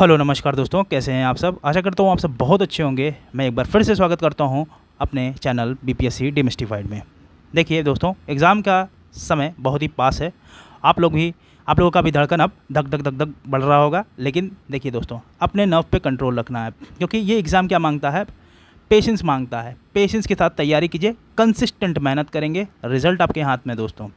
Hello नमस्कार दोस्तों कैसे हैं आप सब आशा करता हूँ आप सब बहुत अच्छे होंगे मैं एक बार फिर से स्वागत करता हूँ अपने चैनल बी बीपीएससी डिमिस्टिफाइड में देखिए दोस्तों एग्ज़ाम का समय बहुत ही पास है आप लोग भी आप लोगों का भी धड़कन अब धक धक धक धक बढ़ रहा होगा लेकिन देखिए दोस्तों अपने नर्व पे कंट्रोल रखना है क्योंकि ये एग्ज़ाम क्या मांगता है पेशेंस मांगता है पेशेंस के साथ तैयारी कीजिए कंसिस्टेंट मेहनत करेंगे रिजल्ट आपके हाथ में दोस्तों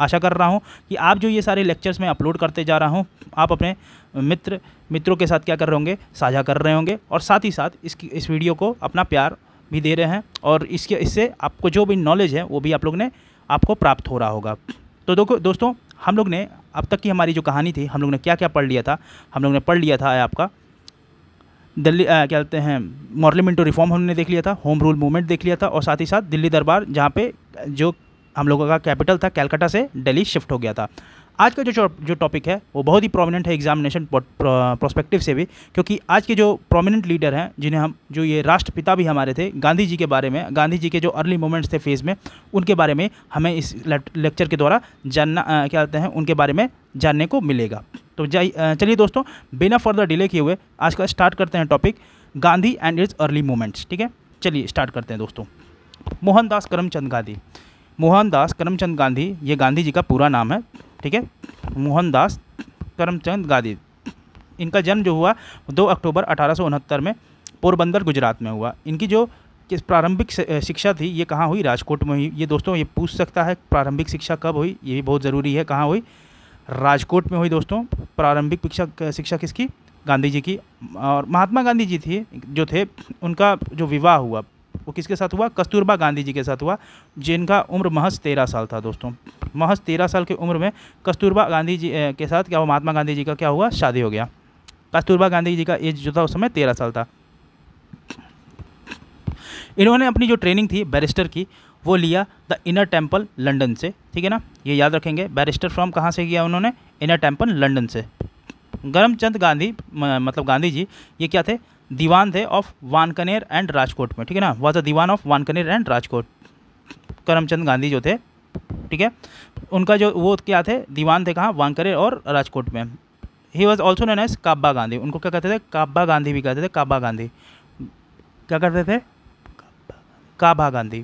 आशा कर रहा हूँ कि आप जो ये सारे लेक्चर्स में अपलोड करते जा रहा हूँ आप अपने मित्र मित्रों के साथ क्या कर रहे होंगे साझा कर रहे होंगे और साथ ही साथ इसकी इस वीडियो को अपना प्यार भी दे रहे हैं और इसके इससे आपको जो भी नॉलेज है वो भी आप लोग ने आपको प्राप्त हो रहा होगा तो देखो दोस्तों हम लोग ने अब तक की हमारी जो कहानी थी हम लोग ने क्या क्या पढ़ लिया था हम लोग ने पढ़ लिया था आपका दिल्ली आ, क्या कहते हैं मॉर्लिमेंटो रिफॉर्म हमने देख लिया था होम रूल मूवमेंट देख लिया था और साथ ही साथ दिल्ली दरबार जहाँ पे जो हम लोगों का कैपिटल था कैलकाटा से दिल्ली शिफ्ट हो गया था आज का जो जो टॉपिक है वो बहुत ही प्रोमिनेंट है एग्जामिनेशन प्रोस्पेक्टिव से भी क्योंकि आज के जो प्रोमिनेंट लीडर हैं जिन्हें हम जो ये राष्ट्रपिता भी हमारे थे गांधी जी के बारे में गांधी जी के जो अर्ली मोमेंट्स थे फेज़ में उनके बारे में हमें इस लेक्चर के द्वारा जानना आ, क्या कहते हैं उनके बारे में जानने को मिलेगा तो चलिए दोस्तों बिना फर्दर डिले किए हुए आज का स्टार्ट करते हैं topic Gandhi and its early moments ठीक है चलिए स्टार्ट करते हैं दोस्तों मोहनदास करमचंद गांधी मोहनदास करमचंद गांधी ये गांधी जी का पूरा नाम है ठीक है मोहनदास करमचंद गांधी इनका जन्म जो हुआ दो अक्टूबर अठारह में पोरबंदर गुजरात में हुआ इनकी जो किस प्रारंभिक शिक्षा थी ये कहाँ हुई राजकोट में हुई ये दोस्तों ये पूछ सकता है प्रारंभिक शिक्षा कब हुई ये भी बहुत ज़रूरी है कहाँ हुई राजकोट में हुई दोस्तों प्रारंभिक शिक्षा शिक्षा किसकी गांधी जी की और महात्मा गांधी जी थी जो थे उनका जो विवाह हुआ वो किसके साथ हुआ कस्तूरबा गांधी जी के साथ हुआ जिनका उम्र महज तेरह साल था दोस्तों महज तेरह साल की उम्र में कस्तूरबा गांधी जी के साथ क्या हुआ महात्मा गांधी जी का क्या हुआ शादी हो गया कस्तूरबा गांधी जी का एज जो था उस समय तेरह साल था इन्होंने अपनी जो ट्रेनिंग थी बैरिस्टर की वो लिया द इनर टेम्पल लंडन से ठीक है ना ये याद रखेंगे बैरिस्टर फ्रॉम कहाँ से किया उन्होंने इनर टेम्पल लंडन से गर्मचंद गांधी मतलब गांधी जी ये क्या थे दीवान थे ऑफ वानकनेर एंड राजकोट में ठीक है ना was a Dewan of Wankaner and Rajkot Karamchand Gandhi जो थे ठीक है उनका जो वो क्या थे दीवान थे कहाँ वानकनेर और राजकोट में ही was also known as Kaba Gandhi उनको क्या कहते थे काब्बा गांधी भी कहते थे काब्बा गांधी क्या करते थे काबा गांधी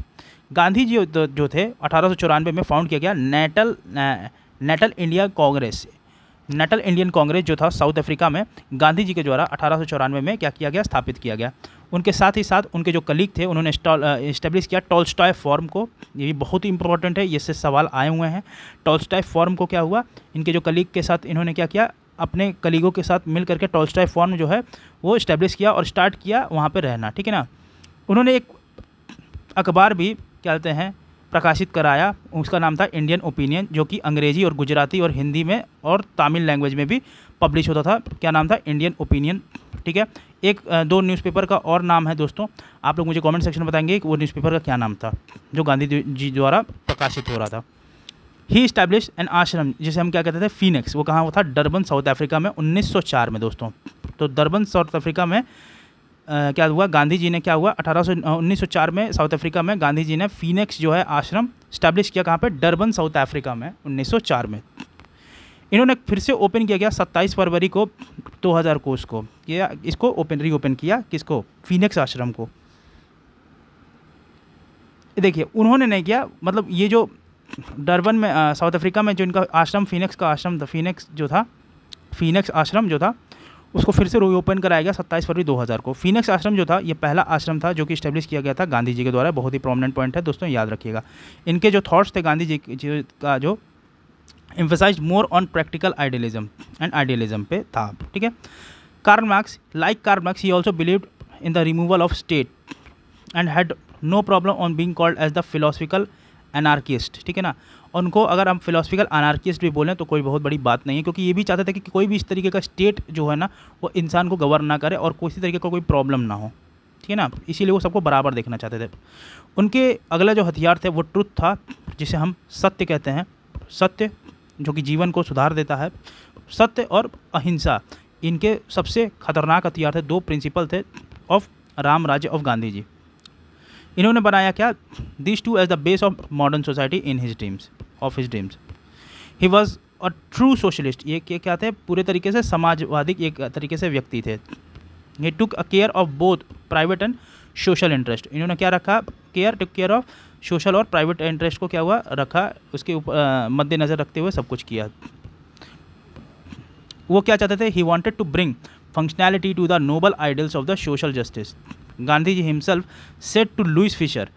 गांधी जी जो थे अठारह में फाउंड किया गया Natal Natal India Congress Natal Indian Congress जो था साउथ अफ्रीका में गांधी जी के द्वारा अठारह में क्या किया गया स्थापित किया गया उनके साथ ही साथ उनके जो कलीग थे उन्होंने इस्टेब्लिश किया टोल फॉर्म को ये भी बहुत ही इंपॉर्टेंट है इससे सवाल आए हुए हैं टोल फॉर्म को क्या हुआ इनके जो कलीग के साथ इन्होंने क्या किया अपने कलीगों के साथ मिल करके टोल फॉर्म जो है वो इस्टेब्लिश किया और स्टार्ट किया वहाँ पर रहना ठीक है ना उन्होंने एक अखबार भी क्या कहते हैं प्रकाशित कराया उसका नाम था इंडियन ओपिनियन जो कि अंग्रेजी और गुजराती और हिंदी में और तमिल लैंग्वेज में भी पब्लिश होता था क्या नाम था इंडियन ओपिनियन ठीक है एक दो न्यूज़पेपर का और नाम है दोस्तों आप लोग मुझे कमेंट सेक्शन में बताएंगे कि वो न्यूज़पेपर का क्या नाम था जो गांधी जी द्वारा प्रकाशित हो रहा था ही इस्टेब्लिश एन आश्रम जिसे हम क्या कहते थे फीनिक्स वो कहाँ था डरबन साउथ अफ्रीका में उन्नीस में दोस्तों तो डरबन साउथ अफ्रीका में क्या हुआ गांधी जी ने क्या हुआ अठारह सौ उन्नीस सौ चार में साउथ अफ्रीका में गांधी जी ने फीनिक्स जो है आश्रम स्टैब्लिश किया कहाँ पर डरबन साउथ अफ्रीका में 1904 में इन्होंने फिर से ओपन किया गया 27 फरवरी को 2000 कोर्स को ये इसको ओपन रीओपन किया किसको फीनिक्स आश्रम को देखिए उन्होंने नहीं किया मतलब ये जो डरबन में साउथ अफ्रीका में जो इनका आश्रम फीनिक्स का आश्रम था फीनिक्स जो था फीनिक्स आश्रम जो था उसको फिर से रीओपन कराया गया सत्ताईस फरवरी 2000 को फिनिक्स आश्रम जो था ये पहला आश्रम था जो कि स्टैब्लिश किया गया था गांधी जी के द्वारा बहुत ही प्रोमिनेंट पॉइंट है दोस्तों याद रखिएगा इनके जो थाट्स थे गांधी जी का जो emphasises more on practical idealism and idealism पे था ठीक है Karl Marx like Karl Marx he also believe in the removal of state and had no problem on being called as the philosophical anarchist ठीक है ना उनको अगर हम फिलोसफिकल अनार्किस्ट भी बोलें तो कोई बहुत बड़ी बात नहीं है क्योंकि ये भी चाहते थे कि, कोई भी इस तरीके का स्टेट जो है ना वो इंसान को गवर्न ना करे और किसी तरीके का को कोई प्रॉब्लम ना हो ठीक है ना इसीलिए वो सबको बराबर देखना चाहते थे उनके अगला जो हथियार थे वो ट्रुथ था जिसे हम सत्य कहते हैं सत्य जो कि जीवन को सुधार देता है सत्य और अहिंसा इनके सबसे खतरनाक हथियार थे दो प्रिंसिपल थे ऑफ राम राज्य ऑफ गांधी जी इन्होंने बनाया क्या this too as the base of modern society in his teams of his dreams he was a true socialist ये क्या थे पूरे तरीके से समाजवादी एक तरीके से व्यक्ति थे ये took a care of both private and social interest इन्होंने क्या रखा care took care of social और प्राइवेट इंटरेस्ट को क्या हुआ रखा उसके मद्देनज़र रखते हुए सब कुछ किया वो क्या चाहते थे he wanted to bring functionality to the noble ideals of the social justice Gandhi ji himself set to Louis Fischer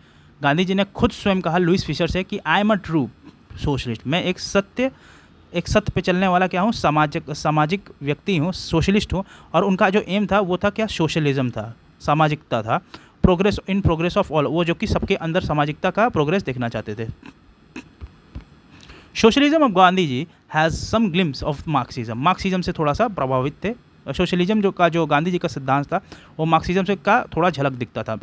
Gandhi ji ने खुद स्वयं कहा लुइस फिशर से कि I am a true socialist मैं एक सत्य एक सत्य पे चलने वाला क्या हूँ सामाजिक सामाजिक व्यक्ति हूँ सोशलिस्ट हूँ और उनका जो एम था वो था क्या सोशलिज्म था सामाजिकता था progress in progress of all वो जो कि सबके अंदर सामाजिकता का प्रोग्रेस देखना चाहते थे socialism of Gandhi ji has some glimpse of Marxism Marxism से थोड़ा सा प्रभावित थे सोशलिज्म जो का जो गांधी जी का सिद्धांत था वो मार्क्सिज्म से का थोड़ा झलक दिखता था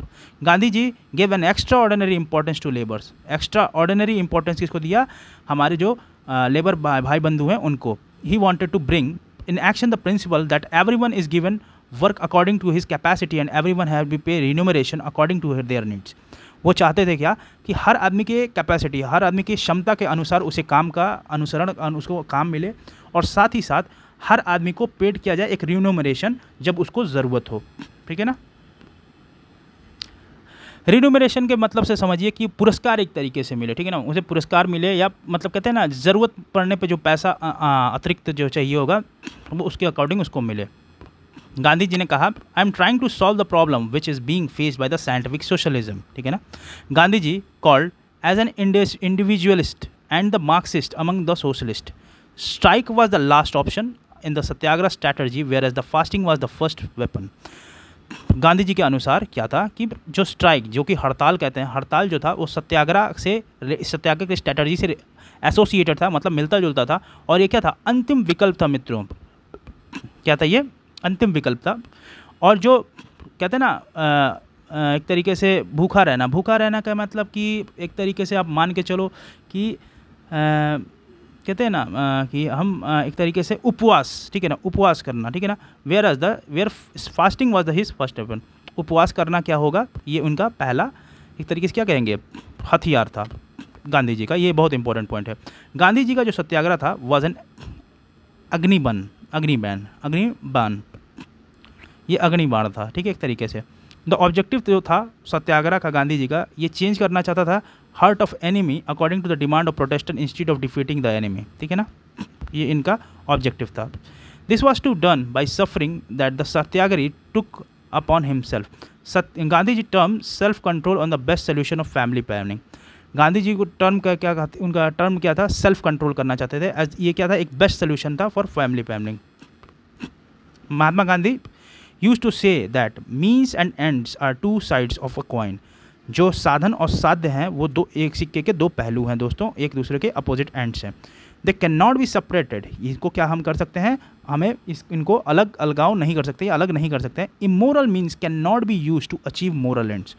Gandhi ji gave an extraordinary importance to labours extraordinary importance किसको दिया हमारे जो लेबर भाई बंधु हैं उनको ही wanted to bring in action the principle that every one is given work according to his capacity and every one have be pay remuneration according to their needs वो चाहते थे क्या कि हर आदमी के कैपेसिटी हर आदमी की क्षमता के अनुसार उसे काम का अनुसरण उसको काम मिले और साथ ही साथ हर आदमी को पेड किया जाए एक रिनोमरेशन जब उसको ज़रूरत हो ठीक है ना रिनोमरेशन के मतलब से समझिए कि पुरस्कार एक तरीके से मिले ठीक है ना उसे पुरस्कार मिले या मतलब कहते हैं ना ज़रूरत पड़ने पे जो पैसा अतिरिक्त जो चाहिए होगा वो उसके अकॉर्डिंग उसको मिले गांधी जी ने कहा I am trying to solve the problem which is being face by the scientific socialism ठीक है ना Gandhi ji called as an individualist and the Marxist among the socialist strike was the last option in the satyagraha strategy whereas the fasting was the first weapon Gandhi ji के अनुसार क्या था कि जो strike जो कि हड़ताल कहते हैं हड़ताल जो था वो सत्याग्रह से सत्याग्रह की स्ट्रैटर्जी से एसोसिएटेड था मतलब मिलता जुलता था और ये क्या था अंतिम विकल्प था मित्रों क्या था ये अंतिम विकल्प था और जो कहते हैं ना एक तरीके से भूखा रहना भूखा रहना का मतलब कि एक तरीके से आप मान के चलो कि आ, कहते हैं ना कि हम एक तरीके से उपवास ठीक है ना उपवास करना ठीक है ना where as the where fasting was the his first weapon उपवास करना क्या होगा ये उनका पहला एक तरीके से क्या कहेंगे हथियार था गांधी जी का ये बहुत इंपॉर्टेंट पॉइंट है गांधी जी का जो सत्याग्रह था वॉज एन अग्निबन अग्निबैन अग्निबान ये अग्निबाण था ठीक है एक तरीके से द ऑब्जेक्टिव जो था सत्याग्रह का गांधी जी का ये चेंज करना चाहता था heart of enemy according to the demand of protestant institute of defeating the enemy ठीक है ना ये इनका ऑब्जेक्टिव था this was to done by suffering that the satyagrahi took upon himself Gandhi ji term self control on the best solution of family planning Gandhi ji को term का क्या कहते उनका टर्म क्या था सेल्फ कंट्रोल करना चाहते थे एज ये क्या था एक बेस्ट सोल्यूशन था for family planning Mahatma Gandhi use to say that means and ends are two sides of a coin जो साधन और साध्य हैं वो दो एक सिक्के के दो पहलू हैं दोस्तों एक दूसरे के अपोजिट एंड्स हैं they can not be separated इनको क्या हम कर सकते हैं हमें इस इनको अलग अलगाव नहीं कर सकते अलग नहीं कर सकते immoral means can not be use to achieve moral ends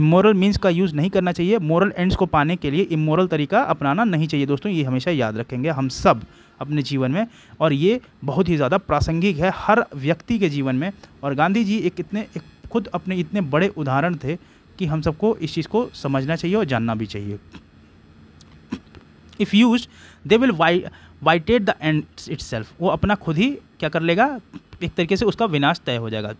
immoral means का यूज़ नहीं करना चाहिए मोरल एंड्स को पाने के लिए इमोरल तरीका अपनाना नहीं चाहिए दोस्तों ये हमेशा याद रखेंगे हम सब अपने जीवन में और ये बहुत ही ज़्यादा प्रासंगिक है हर व्यक्ति के जीवन में और गांधी जी एक इतने एक खुद अपने इतने बड़े उदाहरण थे कि हम सबको इस चीज़ को समझना चाहिए और जानना भी चाहिए if use they will vitiate the end itself वो अपना खुद ही क्या कर लेगा एक तरीके से उसका विनाश तय हो जाएगा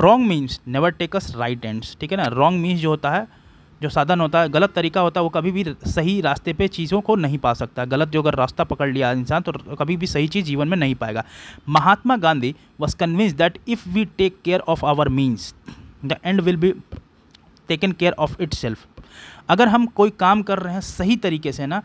wrong means never take us right ends ठीक है ना रॉन्ग मीन्स जो होता है जो साधन होता है गलत तरीका होता है वो कभी भी सही रास्ते पे चीज़ों को नहीं पा सकता गलत जो अगर रास्ता पकड़ लिया इंसान तो कभी भी सही चीज़ जीवन में नहीं पाएगा Mahatma Gandhi was convince that if we take care of our means the end will be taken care of it अगर हम कोई काम कर रहे हैं सही तरीके से ना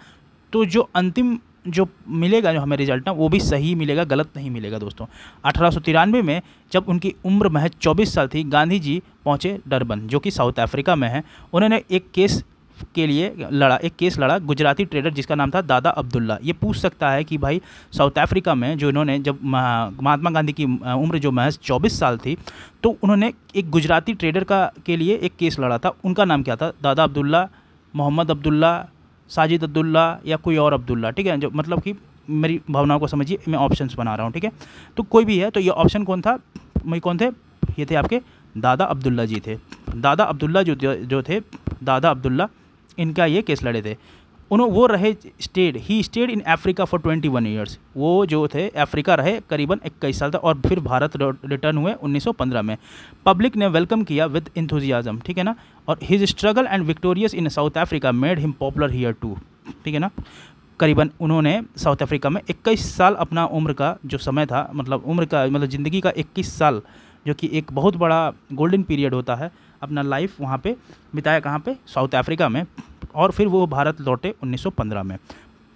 तो जो अंतिम जो मिलेगा जो हमें रिजल्ट ना वो भी सही मिलेगा गलत नहीं मिलेगा दोस्तों अठारह में जब उनकी उम्र महज 24 साल थी गांधी जी पहुँचे डरबन जो कि साउथ अफ्रीका में है उन्होंने एक केस के लिए लड़ा एक केस लड़ा गुजराती ट्रेडर जिसका नाम था दादा अब्दुल्ला ये पूछ सकता है कि भाई साउथ अफ्रीका में जो इन्होंने जब महात्मा गांधी की उम्र जो महज 24 साल थी तो उन्होंने एक गुजराती ट्रेडर का के लिए एक केस लड़ा था उनका नाम क्या था दादा अब्दुल्ला मोहम्मद अब्दुल्ला साजिद अब्दुल्ला या कोई और अब्दुल्ला ठीक है जो मतलब कि मेरी भावनाओं को समझिए मैं ऑप्शंस बना रहा हूँ ठीक है तो कोई भी है तो ये ऑप्शन कौन था मैं कौन थे ये थे आपके दादा अब्दुल्ला जी थे दादा अब्दुल्ला जो जो थे दादा अब्दुल्ला इनका ये केस लड़े थे उन्होंने वो रहे stayed he stayed in Africa for twenty one years वो जो थे अफ्रीका रहे करीबन इक्कीस साल तक और फिर भारत रिटर्न हुए 1915 में पब्लिक ने वेलकम किया विद इंथुजियाज़म ठीक है ना और his struggle and victorious in South Africa made him popular here too ठीक है ना करीबन उन्होंने साउथ अफ्रीका में 21 साल अपना उम्र का जो समय था मतलब उम्र का मतलब ज़िंदगी का 21 साल जो कि एक बहुत बड़ा गोल्डन पीरियड होता है अपना लाइफ वहाँ पे बिताया कहाँ पे साउथ अफ्रीका में और फिर वो भारत लौटे 1915 में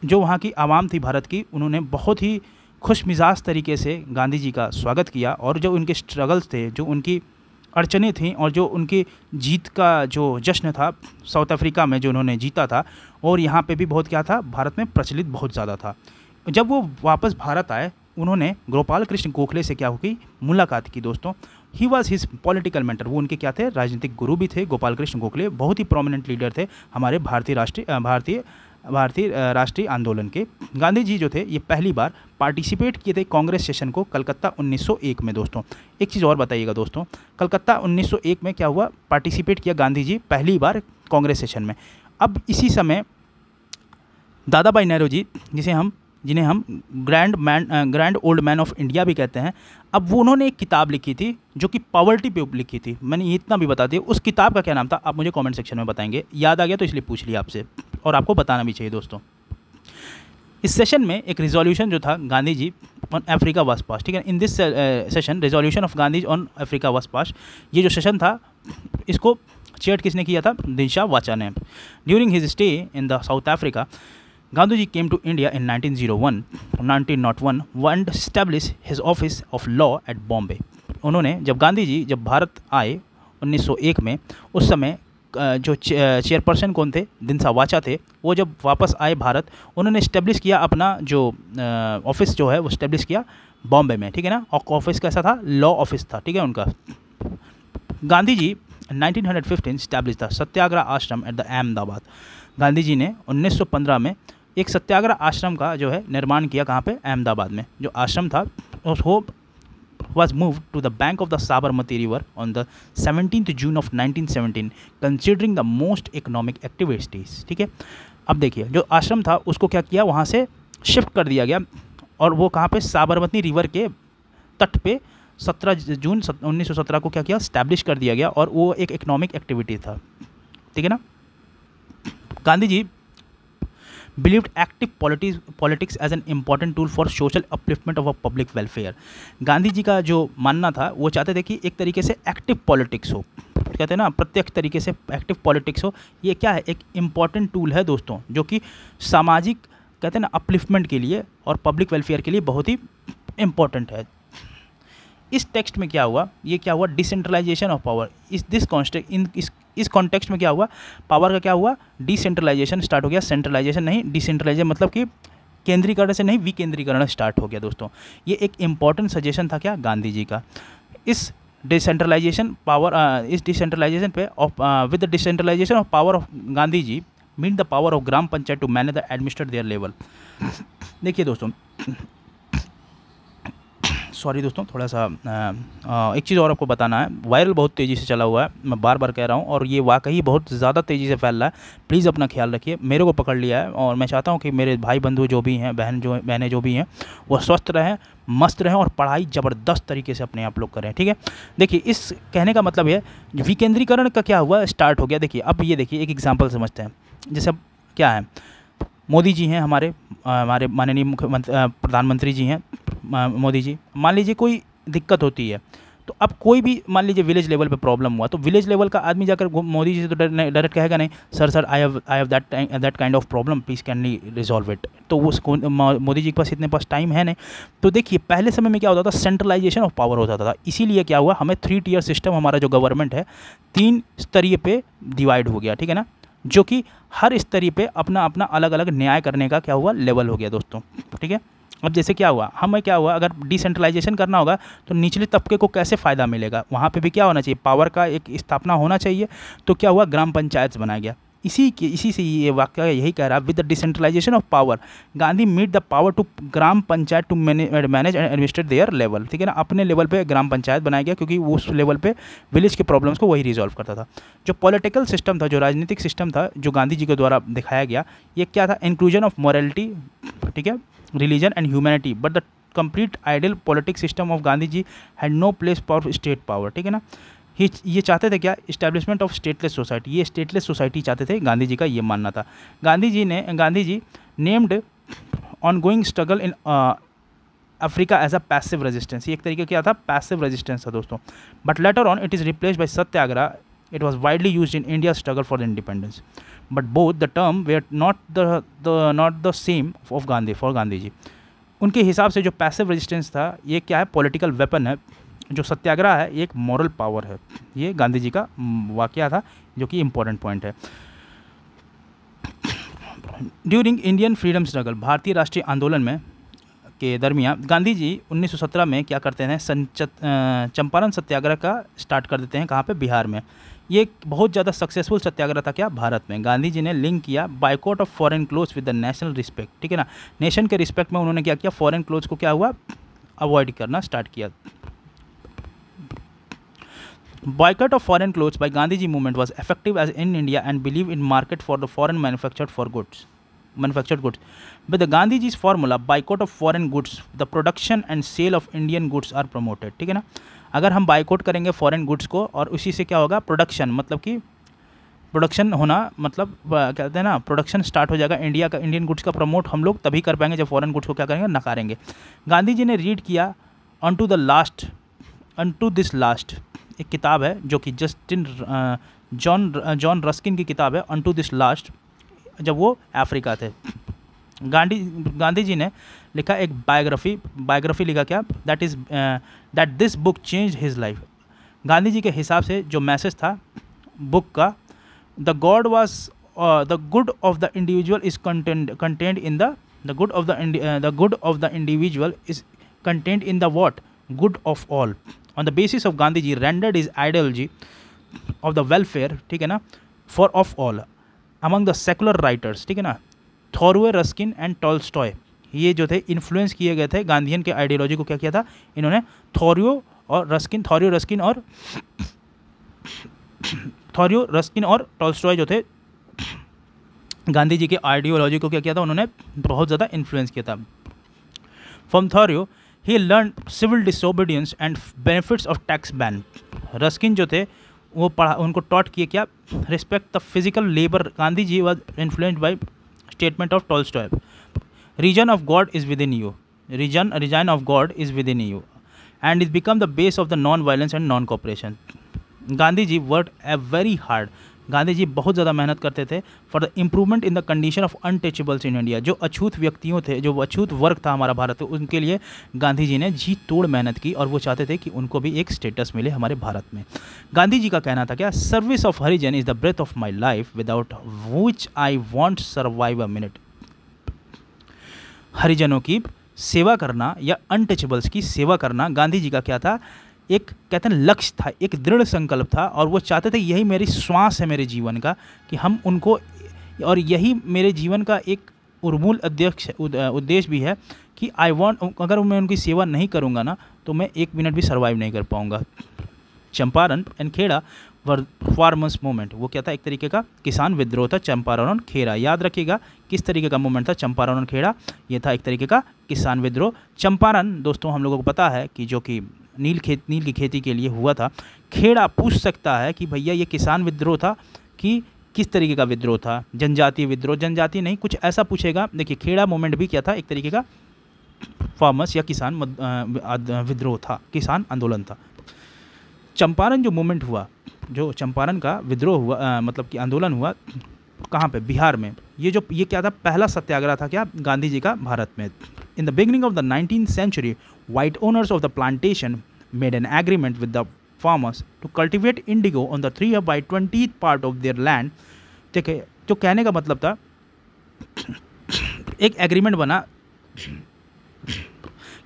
जो वहाँ की आवाम थी भारत की उन्होंने बहुत ही खुश मिजाज तरीके से गांधी जी का स्वागत किया और जो उनके स्ट्रगल्स थे जो उनकी अड़चने थी और जो उनकी जीत का जो जश्न था साउथ अफ्रीका में जो उन्होंने जीता था और यहाँ पे भी बहुत क्या था भारत में प्रचलित बहुत ज़्यादा था जब वो वापस भारत आए उन्होंने गोपाल कृष्ण गोखले से क्या हुई मुलाकात की दोस्तों he was his political mentor वो उनके क्या थे राजनीतिक गुरु भी थे गोपाल कृष्ण गोखले बहुत ही प्रोमिनेंट लीडर थे हमारे भारतीय राष्ट्रीय भारतीय भारतीय राष्ट्रीय आंदोलन के गांधी जी जो थे ये पहली बार पार्टिसिपेट किए थे कांग्रेस सेशन को कलकत्ता 1901 में दोस्तों एक चीज़ और बताइएगा दोस्तों कलकत्ता 1901 में क्या हुआ पार्टिसिपेट किया गांधी जी पहली बार कांग्रेस सेशन में अब इसी समय दादा भाई नेहरू जी जिसे हम जिन्हें हम grand man grand old man of India भी कहते हैं अब वो उन्होंने एक किताब लिखी थी जो कि पावर्टी पे लिखी थी मैंने इतना भी बता दिया उस किताब का क्या नाम था आप मुझे कमेंट सेक्शन में बताएंगे याद आ गया तो इसलिए पूछ लिया आपसे और आपको बताना भी चाहिए दोस्तों इस सेशन में एक रिजोल्यूशन जो था गांधी जी ऑन अफ्रीका वास पास ठीक है in this session resolution of Gandhi on Africa was pass ये जो सेशन था इसको चेयर किसने किया था दिशा वाचा ने during his stay in the South Africa in came to India in 1901, 1901 and established his office of law at Bombay. उन्होंने जब गांधी जी जब भारत आए 1901 में उस समय जो चेयरपर्सन कौन थे दिनसा वाचा थे वो जब वापस आए भारत उन्होंने इस्टेब्लिश किया अपना जो ऑफिस जो है वो इस्टेब्लिश किया बॉम्बे में ठीक है ना ऑफिस कैसा था लॉ ऑफिस था ठीक है उनका गांधी जी 1915 स्टैब्लिश था सत्याग्रह आश्रम एट द अहमदाबाद गांधी जी ने 1915 में एक सत्याग्रह आश्रम का जो है निर्माण किया कहाँ पे अहमदाबाद में जो आश्रम था वो move to the bank of the Sabarmati river on the seventeen June of nineteen seventeen considering the most economic activities ठीक है अब देखिए जो आश्रम था उसको क्या किया वहाँ से शिफ्ट कर दिया गया और वो कहाँ पे साबरमती रिवर के तट पे 17 जून 1917 को क्या किया स्टैब्लिश कर दिया गया और वो एक इकोनॉमिक एक्टिविटी था ठीक है ना Gandhi ji believed active politics politics as an important tool for social upliftment of a public welfare Gandhi ji का जो मानना था वो चाहते थे कि एक तरीके से एक्टिव पॉलिटिक्स हो कहते हैं ना प्रत्यक्ष तरीके से एक्टिव पॉलिटिक्स हो ये क्या है एक इम्पॉर्टेंट टूल है दोस्तों जो कि सामाजिक कहते हैं ना अपलिफ्टमेंट के लिए और पब्लिक वेलफेयर के लिए बहुत ही इम्पॉर्टेंट है इस टेक्स्ट में क्या हुआ ये क्या हुआ डिसेंट्रलाइजेशन ऑफ पावर इस दिस कॉन्स्टेक्ट इन इस इस कॉन्टेक्स्ट में क्या हुआ पावर का क्या हुआ डिसेंट्रलाइजेशन स्टार्ट हो गया सेंट्रलाइजेशन नहीं डिसेंट्रलाइजेशन मतलब कि केंद्रीकरण से नहीं विकेंद्रीकरण स्टार्ट हो गया दोस्तों ये एक इंपॉर्टेंट सजेशन था क्या गांधी जी का इस डिसेंट्रलाइजेशन पावर इस डिसेंट्रलाइजेशन पे of with the decentralisation of power of Gandhi ji mean the power of gram panchayat to manage the administrate their level देखिए दोस्तों सॉरी दोस्तों थोड़ा सा आ, आ, एक चीज़ और आपको बताना है वायरल बहुत तेज़ी से चला हुआ है मैं बार बार कह रहा हूँ और ये वाकई बहुत ज़्यादा तेज़ी से फैल रहा है प्लीज़ अपना ख्याल रखिए मेरे को पकड़ लिया है और मैं चाहता हूँ कि मेरे भाई बंधु जो भी हैं बहन जो बहनें जो भी हैं वो स्वस्थ रहें मस्त रहें और पढ़ाई ज़बरदस्त तरीके से अपने आप लोग करें ठीक है देखिए इस कहने का मतलब है विकेंद्रीकरण का क्या हुआ स्टार्ट हो गया देखिए अब ये देखिए एक एग्ज़ाम्पल समझते हैं जैसे अब क्या है मोदी जी हैं हमारे हमारे माननीय मुख्य प्रधानमंत्री जी हैं मोदी जी मान लीजिए कोई दिक्कत होती है तो अब कोई भी मान लीजिए विलेज लेवल पे प्रॉब्लम हुआ तो विलेज लेवल का आदमी जाकर मोदी जी से तो डायरेक्ट कहेगा नहीं sir sir I have I have that that kind of problem please नी रिजॉल्व इट तो उसको मोदी जी के पास इतने पास टाइम है नहीं तो देखिए पहले समय में क्या होता था सेंट्रलाइजेशन ऑफ पावर हो जाता था इसीलिए क्या हुआ हमें थ्री टीयर सिस्टम हमारा जो गवर्नमेंट है तीन स्तरीय पे डिवाइड हो गया ठीक है ना जो कि हर स्तरीय पे अपना अपना अलग अलग न्याय करने का क्या हुआ लेवल हो गया दोस्तों ठीक है अब जैसे क्या हुआ हमें हाँ, क्या हुआ अगर डिसेंट्रलाइजेशन करना होगा तो निचले तबके को कैसे फ़ायदा मिलेगा वहाँ पे भी क्या होना चाहिए पावर का एक स्थापना होना चाहिए तो क्या हुआ ग्राम पंचायत बनाया गया इसी के इसी से ये वाक्य यही कह रहा है with the decentralisation of power Gandhi meet the power to gram panchayat to manage and administrate their level ठीक है ना अपने लेवल पे ग्राम पंचायत बनाया गया क्योंकि उस लेवल पे विलेज के प्रॉब्लम्स को वही रिजॉल्व करता था जो पॉलिटिकल सिस्टम था जो राजनीतिक सिस्टम था जो गांधी जी के द्वारा दिखाया गया ये क्या था इंक्लूजन ऑफ मॉरलिटी ठीक है religion and humanity but the complete ideal politics system of Gandhi ji had no place for state power ठीक है ना ही ये चाहते थे क्या इस्टेब्लिशमेंट ऑफ स्टेटलेस सोसाइटी ये स्टेटलेस सोसाइटी चाहते थे गांधी जी का ये मानना था गांधी जी ने Gandhi ji named ongoing struggle in Africa as a passive resistance ये एक तरीके क्या था पैसिव रेजिस्टेंस था दोस्तों but later on it is replace by satyagraha it was widely use in India struggle for independence but both the term they are not the not the same of Gandhi for Gandhi ji उनके हिसाब से जो passive resistance था ये क्या है political weapon है जो सत्याग्रह है एक मॉरल पावर है ये गांधी जी का वाक़ था जो कि इम्पोर्टेंट पॉइंट है ड्यूरिंग इंडियन फ्रीडम स्ट्रगल भारतीय राष्ट्रीय आंदोलन में के दरमियान गांधी जी 1917 में क्या करते हैं संचत चंपारण सत्याग्रह का स्टार्ट कर देते हैं कहाँ पे बिहार में ये बहुत ज़्यादा सक्सेसफुल सत्याग्रह था क्या भारत में गांधी जी ने लिंक किया boycott of foreign clothes with the national respect ठीक है ना नेशन के रिस्पेक्ट में उन्होंने क्या किया फॉरेन क्लोज को क्या हुआ अवॉइड करना स्टार्ट किया Boycott of foreign clothes by Gandhi ji movement was effective as in India and believed in market for the foreign manufactured for goods. Manufactured goods. With the Gandhi ji's formula boycott of foreign goods, the production and sale of Indian goods are promoted. ठीक है ना अगर हम boycott करेंगे foreign goods को और उसी से क्या होगा प्रोडक्शन मतलब कि प्रोडक्शन होना मतलब क्या कहते हैं ना प्रोडक्शन स्टार्ट हो जाएगा इंडिया का इंडियन गुड्स का प्रमोट हम लोग तभी कर पाएंगे जब फॉरेन गुड्स को क्या करेंगे नकारेंगे गांधी जी ने रीड किया unto the last unto this last एक किताब है जो कि जस्टिन जॉन जॉन रस्किन की किताब है अन टू दिस लास्ट जब वो अफ्रीका थे गांधी गांधी जी ने लिखा एक बायोग्राफी बायोग्राफी लिखा क्या that is that this book change his life Gandhi ji के हिसाब से जो मैसेज था बुक का the God was the good of the individual is content content in the the good of the the good of the individual is content in the what good of all on the basis of Gandhi ji rendered is ideology of the welfare ठीक है ना for of all among the secular writers ठीक है ना थॉरवे Ruskin and स्टॉय ये जो थे influence किए गए थे गांधीन के आइडियोलॉजी को क्या किया था इन्होंने थॉरियो और रस्किन थॉरियो रस्किन और थॉरियो रस्किन और टॉल्स्टॉय जो थे गांधी जी के आइडियोलॉजी को क्या किया था उन्होंने बहुत ज़्यादा इन्फ्लुएंस किया था from Thoreau he learn civil disobedience and benefits of tax ban Ruskin जो थे वो पढ़ा उनको टॉट किए क्या respect the physical labour Gandhi ji was influenced by statement of toll Tolstoy reason of God is within you reason resign of God is within you and is become the base of the non violence and non cooperation Gandhi ji word a very hard Gandhi ji बहुत ज़्यादा मेहनत करते थे for the improvement in the condition of untouchables in India जो अछूत व्यक्तियों थे जो अछूत वर्ग था हमारा भारत तो उनके लिए गांधी जी ने जी तोड़ मेहनत की और वो चाहते थे कि उनको भी एक स्टेटस मिले हमारे भारत में गांधी जी का कहना था क्या service of Harijan is the breath of my life without which I won't survive a minute हरिजनों की सेवा करना या अनटचेबल्स की सेवा करना गांधी जी का क्या था एक कहते हैं लक्ष्य था एक दृढ़ संकल्प था और वो चाहते थे यही मेरी श्वास है मेरे जीवन का कि हम उनको और यही मेरे जीवन का एक उर्मूल अध्यक्ष उद्देश्य भी है कि आई वॉन्ट अगर मैं उनकी सेवा नहीं करूँगा ना तो मैं एक मिनट भी सर्वाइव नहीं कर पाऊँगा Champaran and Kheda farmers movement वो क्या था एक तरीके का किसान विद्रोह था चंपारण और खेड़ा याद रखिएगा किस तरीके का मूवमेंट था चंपारण और खेड़ा ये था एक तरीके का किसान विद्रोह चंपारण दोस्तों हम लोगों को पता है कि जो कि नील खेत नील की खेती के लिए हुआ था खेड़ा पूछ सकता है कि भैया ये किसान विद्रोह था कि किस तरीके का विद्रोह था जनजातीय विद्रोह जनजाति नहीं कुछ ऐसा पूछेगा देखिए खेड़ा मूवमेंट भी क्या था एक तरीके का फार्मर्स या किसान विद्रोह था किसान आंदोलन था चंपारण जो मूवमेंट हुआ जो चंपारण का विद्रोह हुआ आ, मतलब कि आंदोलन हुआ कहाँ पे बिहार में ये जो ये क्या था पहला सत्याग्रह था क्या गांधी जी का भारत में in the beginning of the nineteen century white owners of the plantation made an agreement with the farmers to cultivate indigo on the 3 by 20th part of their land ठीक है जो कहने का मतलब था एक एग्रीमेंट बना